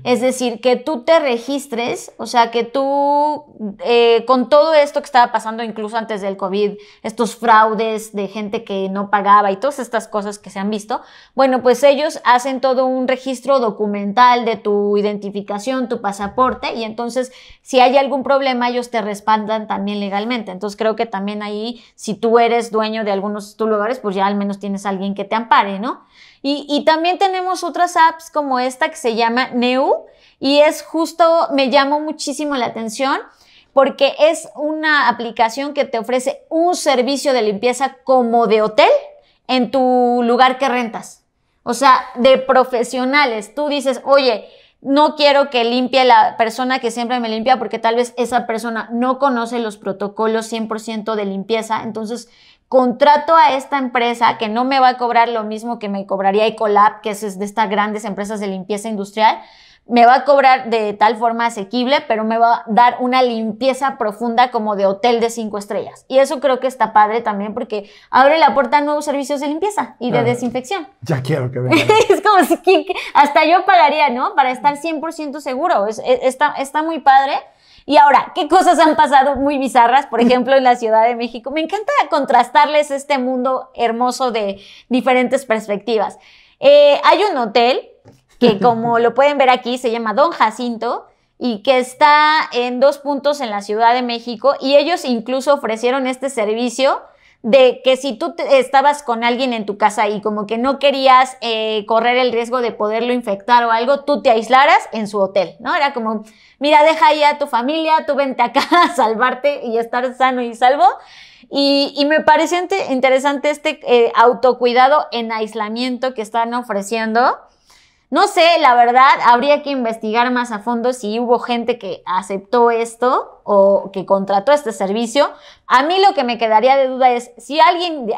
Es decir, que tú te registres, o sea, que tú, eh, con todo esto que estaba pasando incluso antes del COVID, estos fraudes de gente que no pagaba y todas estas cosas que se han visto, bueno, pues ellos hacen todo un registro documental de tu identificación, tu pasaporte, y entonces si hay algún problema, ellos te respaldan también legalmente. Entonces creo que también ahí, si tú eres dueño de algunos de tus lugares, pues ya al menos tienes alguien que te ampare, ¿no? Y, y también tenemos otras apps como esta que se llama y es justo, me llamó muchísimo la atención porque es una aplicación que te ofrece un servicio de limpieza como de hotel en tu lugar que rentas. O sea, de profesionales. Tú dices, oye, no quiero que limpie la persona que siempre me limpia porque tal vez esa persona no conoce los protocolos 100% de limpieza. Entonces, contrato a esta empresa que no me va a cobrar lo mismo que me cobraría Ecolab, que es de estas grandes empresas de limpieza industrial, me va a cobrar de tal forma asequible, pero me va a dar una limpieza profunda como de hotel de cinco estrellas. Y eso creo que está padre también porque abre la puerta a nuevos servicios de limpieza y de desinfección. Ya quiero que *laughs* vean. es como si hasta yo pagaría, ¿no? Para estar 100% seguro. E, está, está muy padre. Y ahora, ¿qué cosas han pasado muy bizarras? Por *laughs* ejemplo, en la Ciudad de México. Me encanta contrastarles este mundo hermoso de diferentes perspectivas. Eh, hay un hotel que, como lo pueden ver aquí, se llama Don Jacinto y que está en dos puntos en la Ciudad de México y ellos incluso ofrecieron este servicio de que si tú estabas con alguien en tu casa y como que no querías eh, correr el riesgo de poderlo infectar o algo, tú te aislaras en su hotel, ¿no? Era como, mira, deja ahí a tu familia, tú vente acá *laughs* a salvarte y estar sano y salvo. Y, me pareció interesante este eh, autocuidado en aislamiento que están ofreciendo no sé, la verdad, habría que investigar más a fondo si hubo gente que aceptó esto o que contrató este servicio. A mí lo que me quedaría de duda es si alguien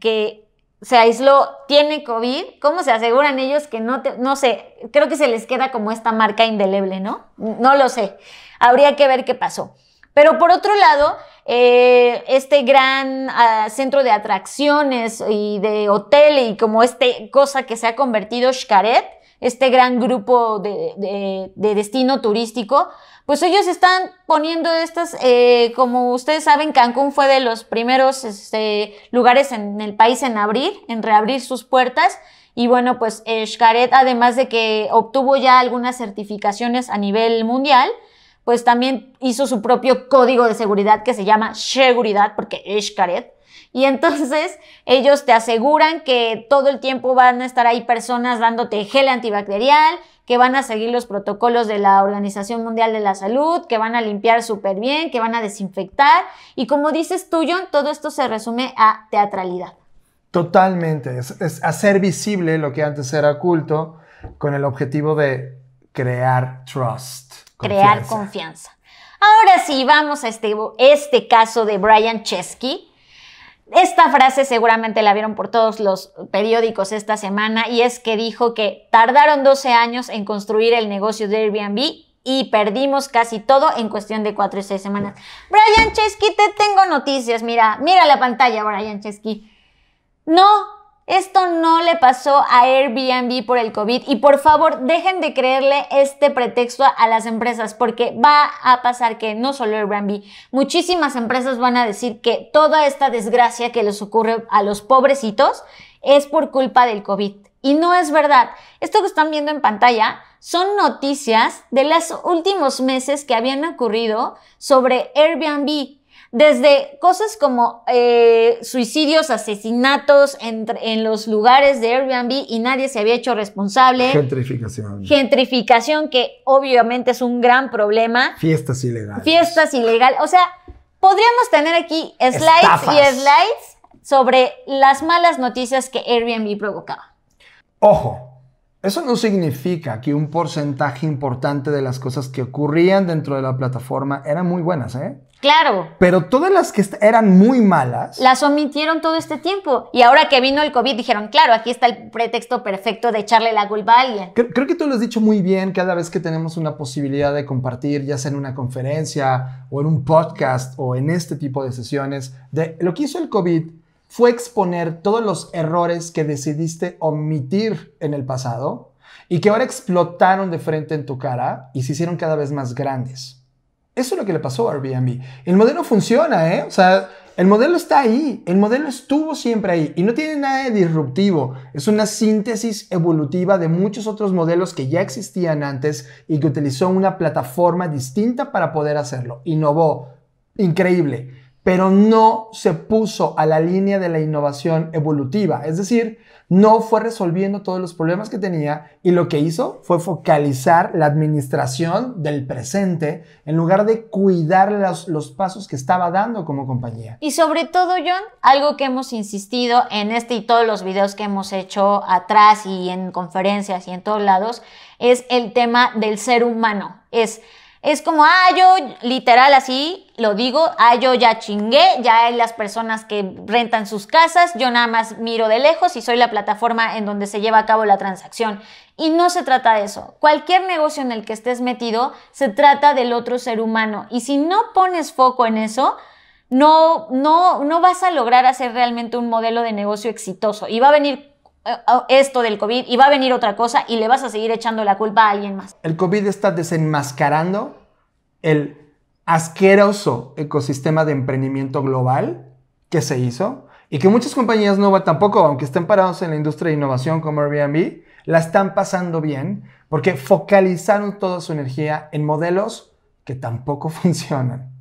que se aisló tiene COVID, ¿cómo se aseguran ellos que no te, no sé, creo que se les queda como esta marca indeleble, ¿no? No lo sé. Habría que ver qué pasó. Pero por otro lado, eh, este gran ah, centro de atracciones y de hotel y como este cosa que se ha convertido Xcaret, este gran grupo de, destino turístico, pues ellos están poniendo estas, eh, como ustedes saben, Cancún fue de los primeros este, lugares en el país en abrir, en reabrir sus puertas. Y bueno, pues eh, además de que obtuvo ya algunas certificaciones a nivel mundial, pues también hizo su propio código de seguridad que se llama Seguridad, porque es y entonces ellos te aseguran que todo el tiempo van a estar ahí personas dándote gel antibacterial, que van a seguir los protocolos de la Organización Mundial de la Salud, que van a limpiar súper bien, que van a desinfectar. Y como dices tú, John, todo esto se resume a teatralidad. Totalmente, es, hacer visible lo que antes era oculto con el objetivo de crear trust. Crear confianza. Ahora sí, vamos a este, este caso de Brian Chesky esta frase seguramente la vieron por todos los periódicos esta semana y es que dijo que tardaron 12 años en construir el negocio de Airbnb y perdimos casi todo en cuestión de 4 y 6 semanas. Brian Chesky, te tengo noticias. Mira, mira la pantalla, Brian Chesky. No esto no le pasó a Airbnb por el COVID y por favor dejen de creerle este pretexto a las empresas porque va a pasar que no solo Airbnb, muchísimas empresas van a decir que toda esta desgracia que les ocurre a los pobrecitos es por culpa del COVID. Y no es verdad. Esto que están viendo en pantalla son noticias de los últimos meses que habían ocurrido sobre Airbnb desde cosas como eh, suicidios, asesinatos en, los lugares de Airbnb y nadie se había hecho responsable. Gentrificación. Gentrificación, que obviamente es un gran problema. Fiestas ilegales. Fiestas ilegales. O sea, podríamos tener aquí slides y slides sobre las malas noticias que Airbnb provocaba. Ojo, eso no significa que un porcentaje importante de las cosas que ocurrían dentro de la plataforma eran muy buenas, ¿eh? Claro. Pero todas las que eran muy malas. Las omitieron todo este tiempo. Y ahora que vino el COVID dijeron, claro, aquí está el pretexto perfecto de echarle la culpa a alguien. Creo, que tú lo has dicho muy bien cada vez que tenemos una posibilidad de compartir, ya sea en una conferencia o en un podcast o en este tipo de sesiones, de lo que hizo el COVID fue exponer todos los errores que decidiste omitir en el pasado y que ahora explotaron de frente en tu cara y se hicieron cada vez más grandes. Eso es lo que le pasó a Airbnb. El modelo funciona, ¿eh? O sea, el modelo está ahí, el modelo estuvo siempre ahí y no tiene nada de disruptivo. Es una síntesis evolutiva de muchos otros modelos que ya existían antes y que utilizó una plataforma distinta para poder hacerlo. Innovó, increíble, pero no se puso a la línea de la innovación evolutiva. Es decir, no fue resolviendo todos los problemas que tenía y lo que hizo fue focalizar la administración del presente en lugar de cuidar los, pasos que estaba dando como compañía. Y sobre todo, John, algo que hemos insistido en este y todos los videos que hemos hecho atrás y en conferencias y en todos lados, es el tema del ser humano. Es es como, ah, yo literal así lo digo, ah, yo ya chingué, ya hay las personas que rentan sus casas, yo nada más miro de lejos y soy la plataforma en donde se lleva a cabo la transacción. Y no se trata de eso. Cualquier negocio en el que estés metido se trata del otro ser humano. Y si no pones foco en eso, no, no, no vas a lograr hacer realmente un modelo de negocio exitoso. Y va a venir eh, oh, esto del COVID y va a venir otra cosa y le vas a seguir echando la culpa a alguien más. El COVID está desenmascarando el asqueroso ecosistema de emprendimiento global que se hizo y que muchas compañías no van tampoco, aunque estén parados en la industria de innovación como Airbnb, la están pasando bien porque focalizaron toda su energía en modelos que tampoco *laughs* funcionan.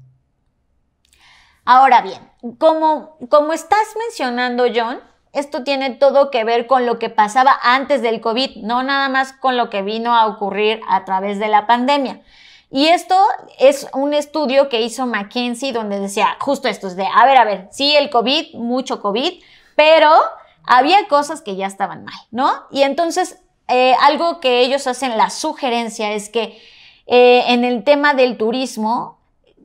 Ahora bien, como estás mencionando, John, esto tiene todo que ver con lo que pasaba antes del COVID, no nada más con lo que vino a ocurrir a través de la pandemia. Y esto es un estudio que hizo McKinsey donde decía justo esto, es de, a ver, a ver, sí, el COVID, mucho COVID, pero había cosas que ya estaban mal, ¿no? Y entonces, eh, algo que ellos hacen, la sugerencia es que eh, en el tema del turismo,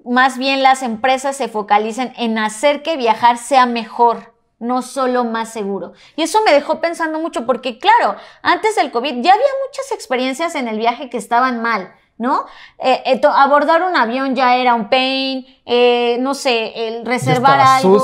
más bien las empresas se focalicen en hacer que viajar sea mejor, no solo más seguro. Y eso me dejó pensando mucho porque, claro, antes del COVID ya había muchas experiencias en el viaje que estaban mal. ¿no? Eh, eh, abordar un avión ya era un pain, eh, no sé, el reservar algo.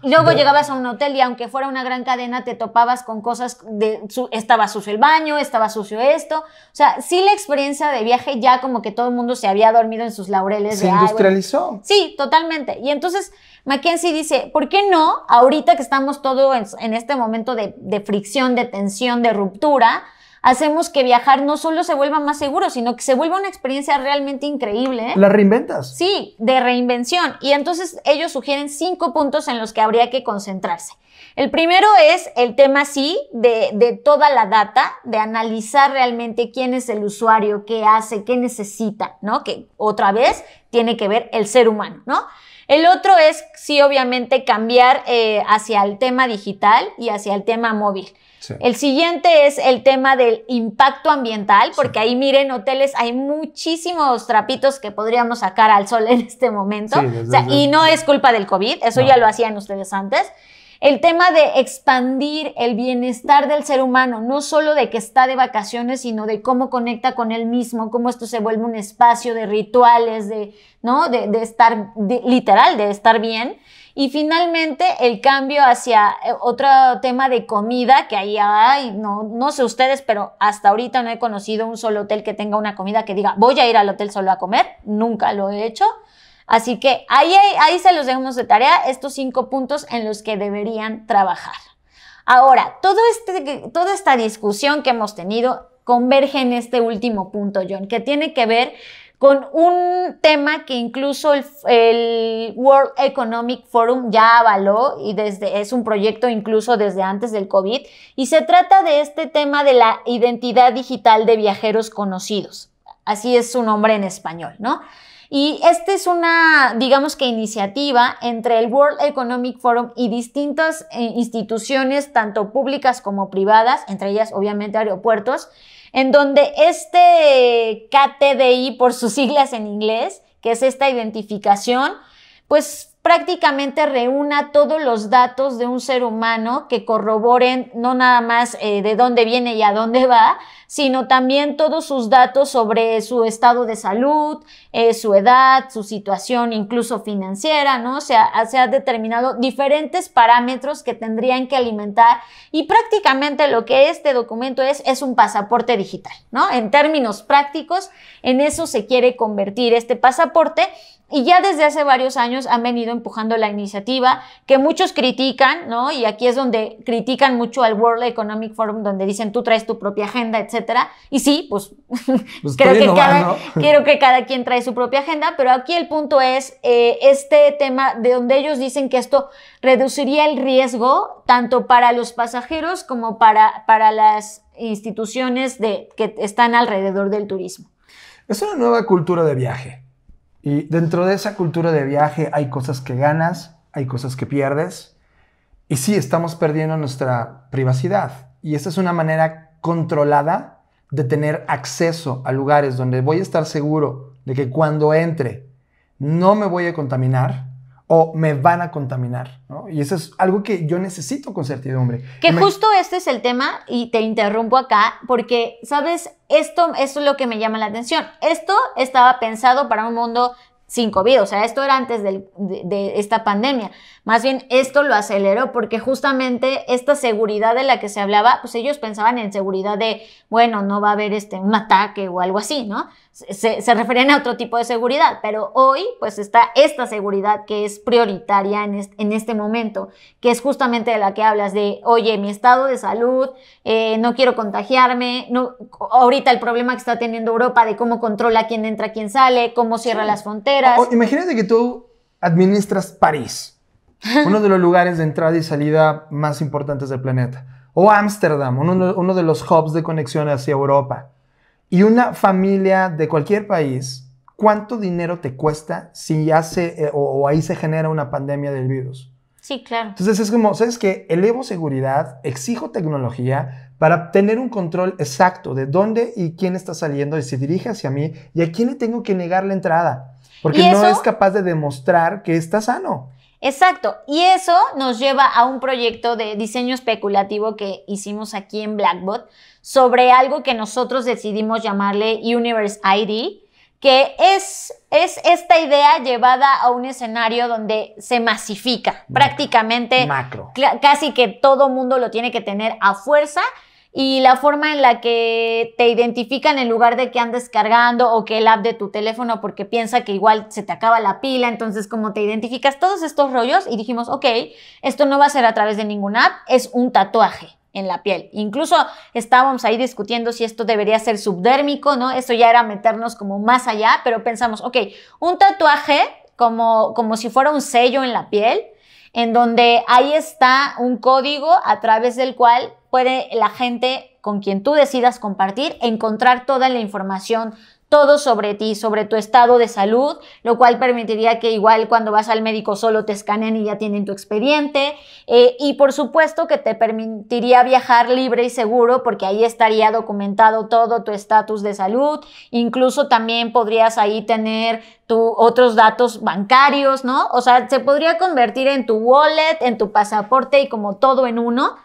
Sucio. Luego llegabas a un hotel y aunque fuera una gran cadena te topabas con cosas de estaba sucio el baño, estaba sucio esto. O sea, sí la experiencia de viaje ya como que todo el mundo se había dormido en sus laureles. Se de, industrializó. Sí, totalmente. Y entonces Mackenzie dice, ¿por qué no, ahorita que estamos todos en, este momento de, fricción, de tensión, de ruptura, hacemos que viajar no solo se vuelva más seguro, sino que se vuelva una experiencia realmente increíble. ¿La reinventas? Sí, de reinvención. Y entonces ellos sugieren cinco puntos en los que habría que concentrarse. El primero es el tema, sí, de, de toda la data, de analizar realmente quién es el usuario, qué hace, qué necesita, ¿no? Que otra vez tiene que ver el ser humano, ¿no? El otro es, sí, obviamente, cambiar eh, hacia el tema digital y hacia el tema móvil. El siguiente es el tema del impacto ambiental, porque ahí miren, hoteles, hay muchísimos trapitos que podríamos sacar al sol en este momento. y no es culpa del COVID, eso ya lo hacían ustedes antes. El tema de expandir el bienestar del ser humano, no solo de que está de vacaciones, sino de cómo conecta con él mismo, cómo esto se vuelve un espacio de rituales, de, ¿no? De, estar, literal, de estar bien. Y finalmente el cambio hacia eh, otro tema de comida, que ahí hay, no, no sé ustedes, pero hasta ahorita no he conocido un solo hotel que tenga una comida que diga, voy a ir al hotel solo a comer, nunca lo he hecho. Así que ahí, se los dejamos de tarea, estos cinco puntos en los que deberían trabajar. Ahora, este, toda esta discusión que hemos tenido converge en este último punto, John, que tiene que ver con un tema que incluso el, World Economic Forum ya avaló y desde, es un proyecto incluso desde antes del COVID, y se trata de este tema de la identidad digital de viajeros conocidos. Así es su nombre en español, ¿no? Y esta es una, digamos que iniciativa entre el World Economic Forum y distintas eh, instituciones, tanto públicas como privadas, entre ellas obviamente aeropuertos, en donde este KTDI, por sus siglas en inglés, que es esta identificación, pues prácticamente reúna todos los datos de un ser humano que corroboren no nada más eh, de dónde viene y a dónde va, sino también todos sus datos sobre su estado de salud, eh, su edad, su situación incluso financiera, ¿no? sea, se ha determinado diferentes parámetros que tendrían que alimentar y prácticamente lo que este documento es es un pasaporte digital, ¿no? En términos prácticos, en eso se quiere convertir este pasaporte y ya desde hace varios años han venido empujando la iniciativa que muchos critican, ¿no? Y aquí es donde critican mucho al World Economic Forum, donde dicen tú traes tu propia agenda, etcétera. Y sí, pues, *laughs* pues creo, que cada, *laughs* que cada, quien trae su propia agenda, pero aquí el punto es eh, este tema de donde ellos dicen que esto reduciría el riesgo tanto para los pasajeros como para, para las instituciones que están alrededor del turismo. Es una nueva cultura de viaje. Y dentro de esa cultura de viaje hay cosas que ganas, hay cosas que pierdes. Y sí, estamos perdiendo nuestra privacidad. Y esta es una manera controlada de tener acceso a lugares donde voy a estar seguro de que cuando entre no me voy a contaminar o me van a contaminar, ¿no? Y eso es algo que yo necesito con certidumbre. Que justo este es el tema, y te interrumpo acá, porque, ¿sabes? Esto, esto es lo que me llama la atención. Esto estaba pensado para un mundo sin COVID, o sea, esto era antes de, de esta pandemia. Más bien esto lo aceleró porque justamente esta seguridad de la que se hablaba, pues ellos pensaban en seguridad de, bueno, no va a haber este, un ataque o algo así, ¿no? Se, se referían a otro tipo de seguridad, pero hoy pues está esta seguridad que es prioritaria en este, momento, que es justamente de la que hablas de, oye, mi estado de salud, eh, no quiero contagiarme, no, ahorita el problema que está teniendo Europa de cómo controla quién entra, quién sale, cómo cierra las fronteras. imagínate que tú administras París uno de los lugares de entrada y salida más importantes del planeta. O Ámsterdam, uno, de los hubs de conexión hacia Europa. Y una familia de cualquier país, ¿cuánto dinero te cuesta si hace eh, o, ahí se genera una pandemia del virus? Sí, claro. Entonces es como, ¿sabes qué? Elevo seguridad, exijo tecnología para tener un control exacto de dónde y quién está saliendo y se dirige hacia mí y a quién le tengo que negar la entrada. Porque no es capaz de demostrar que está sano. Exacto, y eso nos lleva a un proyecto de diseño especulativo que hicimos aquí en Blackbot sobre algo que nosotros decidimos llamarle Universe ID, que es, es esta idea llevada a un escenario donde se masifica, prácticamente macro. casi que todo mundo lo tiene que tener a fuerza y la forma en la que te identifican en lugar de que andes cargando o que el app de tu teléfono porque piensa que igual se te acaba la pila, entonces como te identificas todos estos rollos y dijimos, ok, esto no va a ser a través de ninguna app, es un tatuaje en la piel. Incluso estábamos ahí discutiendo si esto debería ser subdérmico, ¿no? Eso ya era meternos como más allá, pero pensamos, ok, un tatuaje como, como si fuera un sello en la piel, en donde ahí está un código a través del cual puede la gente con quien tú decidas compartir encontrar toda la información todo sobre ti, sobre tu estado de salud, lo cual permitiría que igual cuando vas al médico solo te escanean y ya tienen tu expediente. Eh, y por supuesto que te permitiría viajar libre y seguro porque ahí estaría documentado todo tu estatus de salud. Incluso también podrías ahí tener tu, otros datos bancarios, ¿no? O sea, se podría convertir en tu wallet, en tu pasaporte y como todo en uno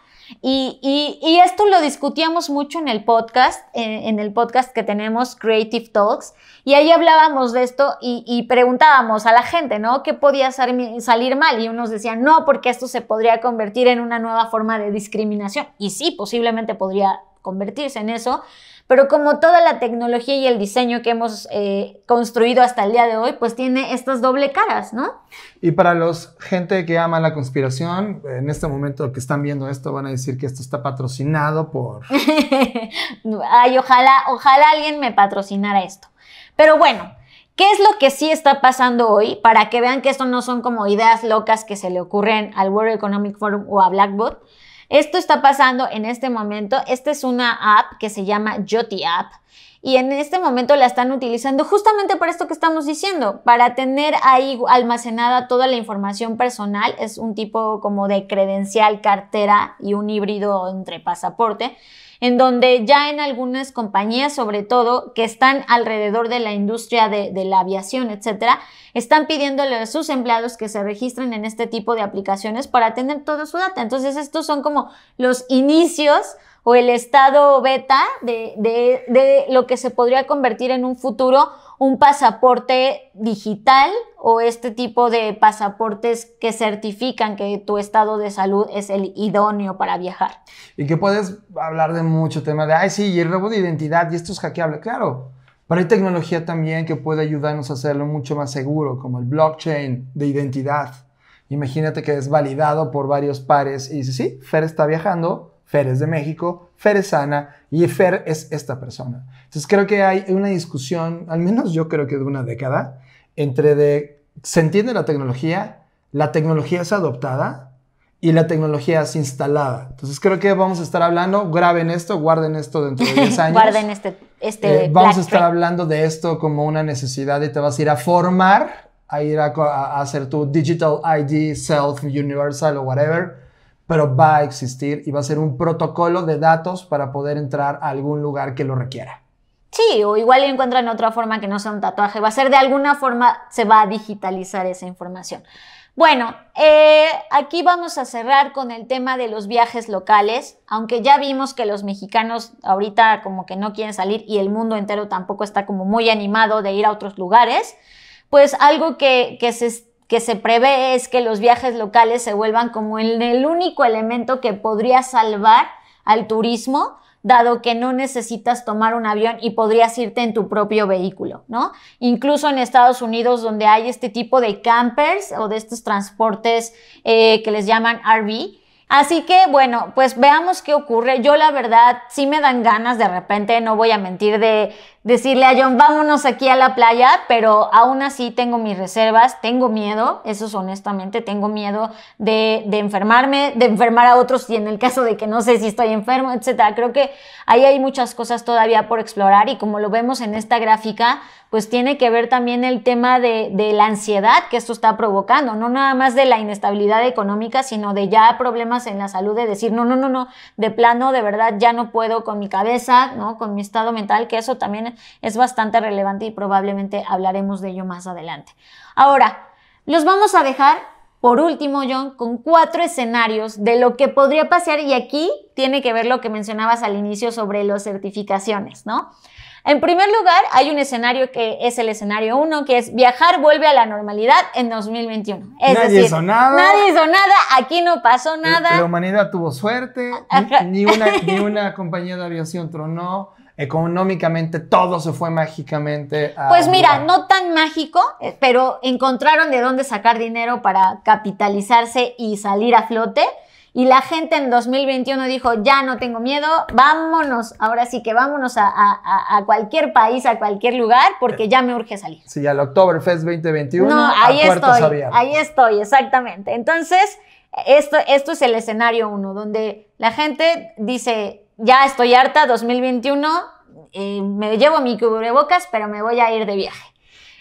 y, esto lo discutíamos mucho en el podcast, eh, en, el podcast que tenemos, Creative Talks, y ahí hablábamos de esto y, preguntábamos a la gente, ¿no? ¿Qué podía salir mal? Y unos decían, no, porque esto se podría convertir en una nueva forma de discriminación. Y sí, posiblemente podría convertirse en eso, pero como toda la tecnología y el diseño que hemos eh, construido hasta el día de hoy, pues tiene estas doble caras, ¿no? Y para los gente que ama la conspiración, en este momento que están viendo esto van a decir que esto está patrocinado por... *laughs* Ay, ojalá, ojalá alguien me patrocinara esto. Pero bueno, ¿Qué es lo que sí está pasando hoy? Para que vean que esto no son como ideas locas que se le ocurren al World Economic Forum o a Blackbot, esto está pasando en este momento. Esta es una app que se llama Jotty App y en este momento la están utilizando justamente para esto que estamos diciendo, para tener ahí almacenada toda la información personal, es un tipo como de credencial, cartera y un híbrido entre pasaporte en donde ya en algunas compañías, sobre todo, que están alrededor de la industria de, la aviación, etcétera, están pidiéndole a sus empleados que se registren en este tipo de aplicaciones para tener toda su data. Entonces, estos son como los inicios o el estado beta de, lo que se podría convertir en un futuro un pasaporte digital o este tipo de pasaportes que certifican que tu estado de salud es el idóneo para viajar. Y que puedes hablar de mucho tema de, ay, sí, y el robo de identidad y esto es hackeable, claro. Pero hay tecnología también que puede ayudarnos a hacerlo mucho más seguro, como el blockchain de identidad. Imagínate que es validado por varios pares y dices, sí, Fer está viajando, Fer de México, Fer es Ana y Fer es esta persona. Entonces creo que hay una discusión, al menos yo creo que de una década, entre de se entiende la tecnología, la tecnología es adoptada y la tecnología es instalada. Entonces creo que vamos a estar hablando, graben esto, guarden esto dentro de 10 *laughs* años. guarden este... este eh, vamos a estar hablando de esto como una necesidad y te vas a ir a formar, a ir a hacer tu Digital ID, Self, Universal o whatever pero va a existir y va a ser un protocolo de datos para poder entrar a algún lugar que lo requiera. Sí, o igual encuentran otra forma que no sea un tatuaje, va a ser de alguna forma, se va a digitalizar esa información. Bueno, eh, aquí vamos a cerrar con el tema de los viajes locales, aunque ya vimos que los mexicanos ahorita como que no quieren salir y el mundo entero tampoco está como muy animado de ir a otros lugares, pues algo que, que se que se prevé es que los viajes locales se vuelvan como el, único elemento que podría salvar al turismo dado que no necesitas tomar un avión y podrías irte en tu propio vehículo, ¿no? Incluso en Estados Unidos, donde hay este tipo de campers o de estos transportes eh, que les llaman RV. Así que bueno, pues veamos qué ocurre. Yo la verdad sí me dan ganas de repente, no voy a mentir, de decirle a John, vámonos aquí a la playa, pero aún así tengo mis reservas, tengo miedo, eso es honestamente, tengo miedo de, enfermarme, de enfermar a otros y en el caso de que no sé si estoy enfermo, etcétera. Creo que ahí hay muchas cosas todavía por explorar y como lo vemos en esta gráfica, pues tiene que ver también el tema de, de la ansiedad que esto está provocando, no nada más de la inestabilidad económica, sino de ya problemas en la salud, de decir, no, no, no, no, de plano, de verdad, ya no puedo con mi cabeza, ¿no? Con mi estado mental, que eso también es bastante relevante y probablemente hablaremos de ello más adelante. Ahora, los vamos a dejar por último, John, con cuatro escenarios de lo que podría pasar y aquí tiene que ver lo que mencionabas al inicio sobre las certificaciones, ¿no? En primer lugar, hay un escenario que es el escenario 1, que es viajar vuelve a la normalidad en 2021. nadie hizo nada. Nadie hizo nada, aquí no pasó eh, nada. La, humanidad tuvo suerte, una, ni *laughs* una compañía de aviación tronó, económicamente todo se fue mágicamente. pues mira, no tan mágico, eh, pero encontraron de dónde sacar dinero para capitalizarse y salir a flote. Y la gente en 2021 dijo, ya no tengo miedo, vámonos, ahora sí que vámonos a, cualquier país, a cualquier lugar, porque ya me urge salir. Sí, al Oktoberfest 2021. No, ahí estoy, ahí estoy, exactamente. Entonces, esto, esto es el escenario uno, donde la gente dice, ya estoy harta, 2021, eh, me llevo mi cubrebocas, pero me voy a ir de viaje.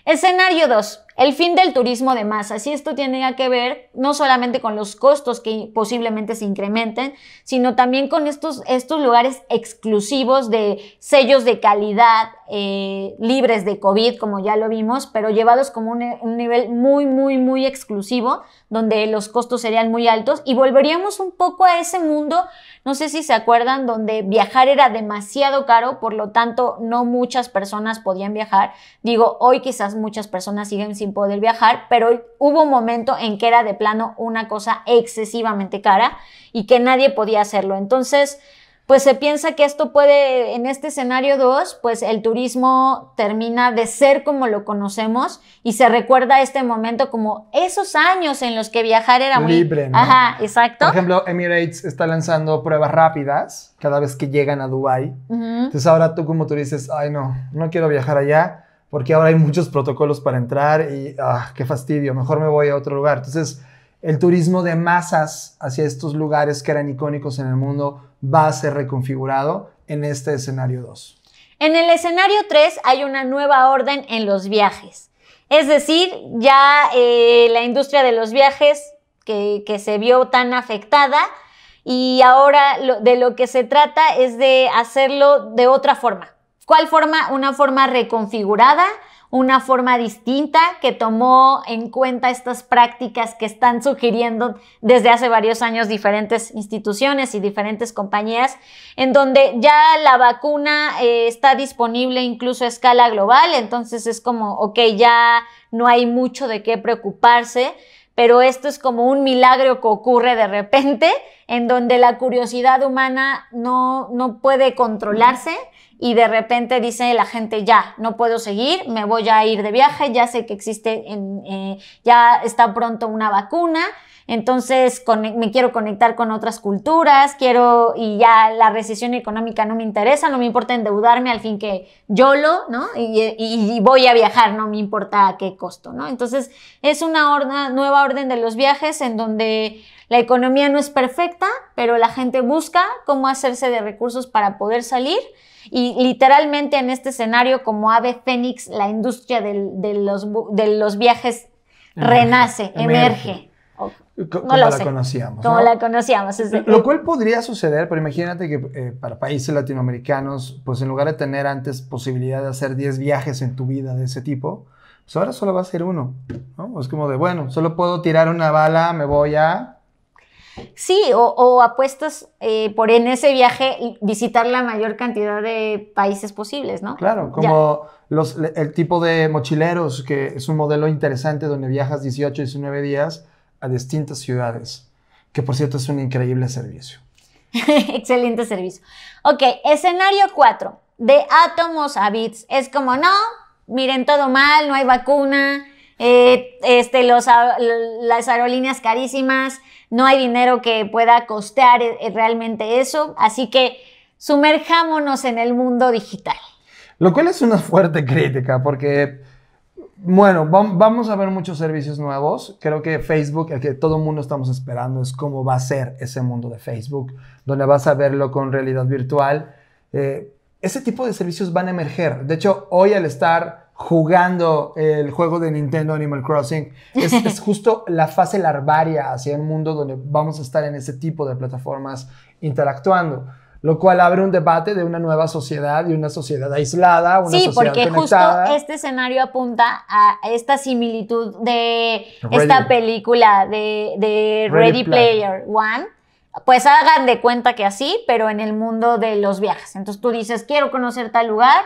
Escenario 2. El fin del turismo de masas. Y esto tiene que ver no solamente con los costos que posiblemente se incrementen, sino también con estos, estos lugares exclusivos de sellos de calidad, eh, libres de COVID, como ya lo vimos, pero llevados como un, nivel muy, muy, muy exclusivo, donde los costos serían muy altos. Y volveríamos un poco a ese mundo, no sé si se acuerdan, donde viajar era demasiado caro, por lo tanto no muchas personas podían viajar. Digo, hoy quizás muchas personas siguen sin poder viajar, pero hubo un momento en que era de plano una cosa excesivamente cara y que nadie podía hacerlo. Entonces, pues se piensa que esto puede, en este escenario 2, pues el turismo termina de ser como lo conocemos y se recuerda este momento como esos años en los que viajar era muy... Libre, Ajá, exacto. Por ejemplo, Emirates está lanzando pruebas rápidas cada vez que llegan a Dubái. Entonces ahora tú como tú dices, ay no, no quiero viajar allá porque ahora hay muchos protocolos para entrar y ah, qué fastidio, mejor me voy a otro lugar. Entonces, el turismo de masas hacia estos lugares que eran icónicos en el mundo va a ser reconfigurado en este escenario 2. En el escenario 3 hay una nueva orden en los viajes. Es decir, ya eh, la industria de los viajes que, se vio tan afectada, y ahora de lo que se trata es de hacerlo de otra forma. ¿Cuál forma? Una forma reconfigurada, una forma distinta que tomó en cuenta estas prácticas que están sugiriendo desde hace varios años diferentes instituciones y diferentes compañías, en donde ya la vacuna eh, está disponible incluso a escala global, entonces es como, ok, ya no hay mucho de qué preocuparse pero esto es como un milagro que ocurre de repente, en donde la curiosidad humana no, no puede controlarse y de repente dice la gente, ya, no puedo seguir, me voy a ir de viaje, ya sé que existe, eh, ya está pronto una vacuna, entonces me quiero conectar con otras culturas, quiero, y ya la recesión económica no me interesa, no me importa endeudarme, al fin que yo lo, ¿no? Y, voy a viajar, no me importa a qué costo, ¿no? Entonces es una, nueva orden de los viajes en donde la economía no es perfecta, pero la gente busca cómo hacerse de recursos para poder salir y literalmente en este escenario como ave fénix, la industria de, los, de, los, viajes renace, emerge. no como la conocíamos. Como la conocíamos. Lo cual podría suceder, pero imagínate que eh, para países latinoamericanos, pues en lugar de tener antes posibilidad de hacer 10 viajes en tu vida de ese tipo, pues ahora solo va a ser uno. Es como de, bueno, solo puedo tirar una bala, me voy a Sí, o, apuestas eh, por en ese viaje visitar la mayor cantidad de países posibles, ¿no? Claro, como el tipo de mochileros, que es un modelo interesante donde viajas 18, 19 días a distintas ciudades, que por cierto es un increíble servicio. *laughs* Excelente servicio. Ok, escenario 4, de átomos a bits. Es como, no, miren todo mal, no hay vacuna, eh, este, las aerolíneas carísimas, no hay dinero que pueda costear eh, eh, realmente eso, así que sumerjámonos en el mundo digital. Lo cual es una *laughs* fuerte crítica porque, bueno, vamos a ver muchos servicios nuevos. Creo que Facebook, el que todo el mundo estamos esperando es cómo va a ser ese mundo de Facebook, donde vas a verlo con realidad virtual. ese tipo de servicios van a emerger. De hecho, hoy al estar jugando el juego de Nintendo Animal Crossing. *laughs* Es, justo la fase larvaria hacia un mundo donde vamos a estar en ese tipo de plataformas interactuando. Lo cual abre un debate de una nueva sociedad y una sociedad aislada, una sí, porque justo este escenario apunta a esta similitud de esta película de, Ready, Ready Player One pues hagan de cuenta que así, pero en el mundo de los viajes. Entonces tú dices, quiero conocer tal lugar,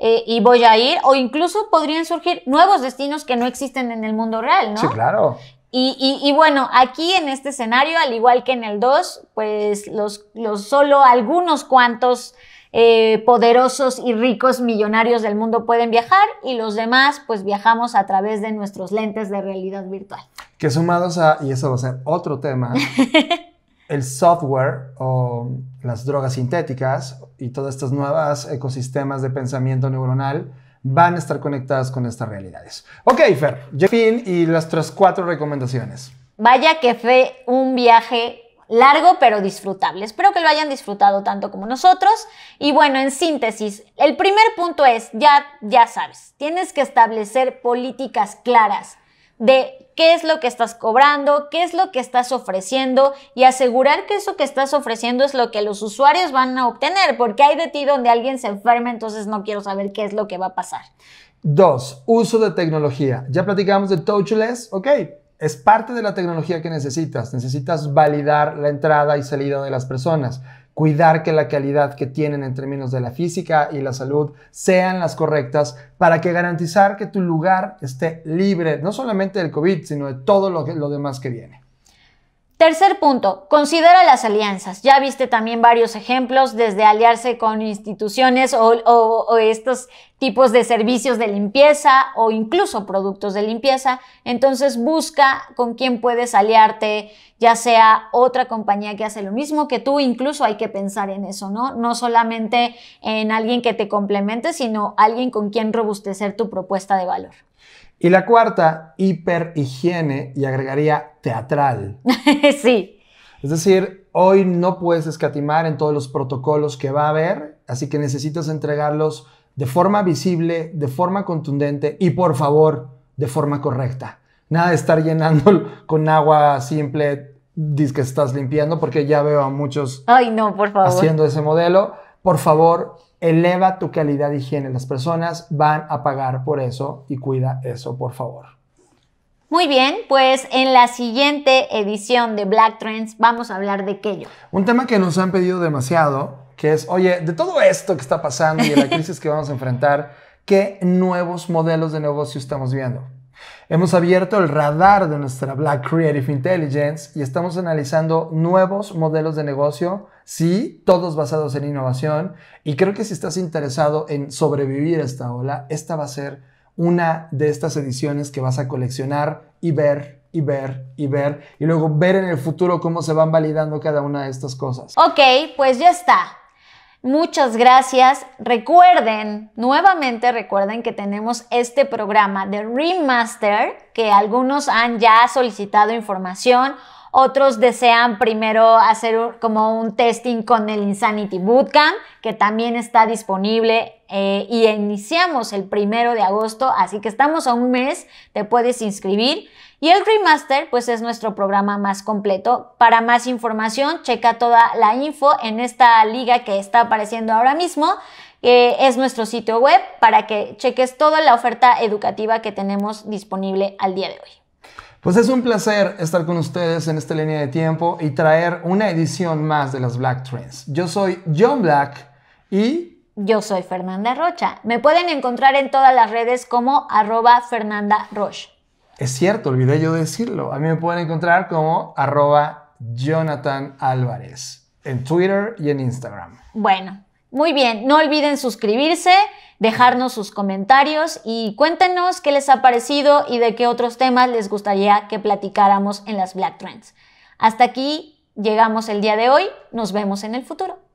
eh, y voy a ir, o incluso podrían surgir nuevos destinos que no existen en el mundo real, ¿no? Sí, claro. Y, bueno, aquí en este escenario, al igual que en el 2, pues los, los solo algunos cuantos eh, poderosos y ricos millonarios del mundo pueden viajar y los demás pues viajamos a través de nuestros lentes de realidad virtual. Que sumados a, y eso va a ser otro tema, *laughs* el software o las drogas sintéticas y todas estas nuevas ecosistemas de pensamiento neuronal van a estar conectadas con estas realidades. Ok, Fer, fin y las nuestras cuatro recomendaciones. Vaya que fue un viaje largo pero disfrutable. Espero que lo hayan disfrutado tanto como nosotros. Y bueno, en síntesis, el primer punto es, ya, ya sabes, tienes que establecer políticas claras de qué es lo que estás cobrando, qué es lo que estás ofreciendo y asegurar que eso que estás ofreciendo es lo que los usuarios van a obtener, porque hay de ti donde alguien se enferma, entonces no quiero saber qué es lo que va a pasar. Dos, Uso de tecnología. Ya platicamos de touchless, ok. Es parte de la tecnología que necesitas. Necesitas validar la entrada y salida de las personas cuidar que la calidad que tienen en términos de la física y la salud sean las correctas para que garantizar que tu lugar esté libre no solamente del COVID, sino de todo lo, lo demás que viene. Tercer punto, considera las alianzas. Ya viste también varios ejemplos, desde aliarse con instituciones o, estos tipos de servicios de limpieza o incluso productos de limpieza. Entonces busca con quién puedes aliarte, ya sea otra compañía que hace lo mismo que tú, incluso hay que pensar en eso, ¿no? No solamente en alguien que te complemente, sino alguien con quien robustecer tu propuesta de valor. Y la cuarta, hiperhigiene, y agregaría teatral. *laughs* sí. Es decir, hoy no puedes escatimar en todos los protocolos que va a haber, así que necesitas entregarlos de forma visible, de forma contundente y por favor, de forma correcta. Nada de estar llenando *laughs* con agua simple, dis que estás limpiando, porque ya veo a muchos Ay, no, por favor. haciendo ese modelo. Por favor, Eleva tu calidad de higiene. Las personas van a pagar por eso y cuida eso, por favor. Muy bien, pues en la siguiente edición de Black Trends vamos a hablar de aquello. Un tema que nos han pedido demasiado, que es, oye, de todo esto que está pasando y de la *laughs* crisis que vamos a enfrentar, ¿qué nuevos modelos de negocio estamos viendo? Hemos abierto el radar de nuestra Black Creative Intelligence y estamos analizando nuevos modelos de negocio, sí, todos basados en innovación. Y creo que si estás interesado en sobrevivir a esta ola, esta va a ser una de estas ediciones que vas a coleccionar y ver y ver y ver y luego ver en el futuro cómo se van validando cada una de estas cosas. Ok, pues ya está. Muchas gracias. Recuerden, nuevamente recuerden que tenemos este programa de remaster que algunos han ya solicitado información, otros desean primero hacer como un testing con el Insanity Bootcamp que también está disponible eh, y iniciamos el primero de agosto, así que estamos a un mes, te puedes inscribir. Y el Master, pues es nuestro programa más completo. Para más información, checa toda la info en esta liga que está apareciendo ahora mismo. es nuestro sitio web para que cheques toda la oferta educativa que tenemos disponible al día de hoy. Pues es un placer estar con ustedes en esta línea de tiempo y traer una edición más de las Black Trends. Yo soy John Black y... Yo soy Fernanda Rocha. Me pueden encontrar en todas las redes como arroba Fernanda Roche. Es cierto, olvidé yo decirlo. A mí me pueden encontrar como arroba Jonathan Álvarez en Twitter y en Instagram. Bueno, muy bien. No olviden suscribirse, dejarnos sus comentarios y cuéntenos qué les ha parecido y de qué otros temas les gustaría que platicáramos en las Black Trends. Hasta aquí llegamos el día de hoy. Nos vemos en el futuro.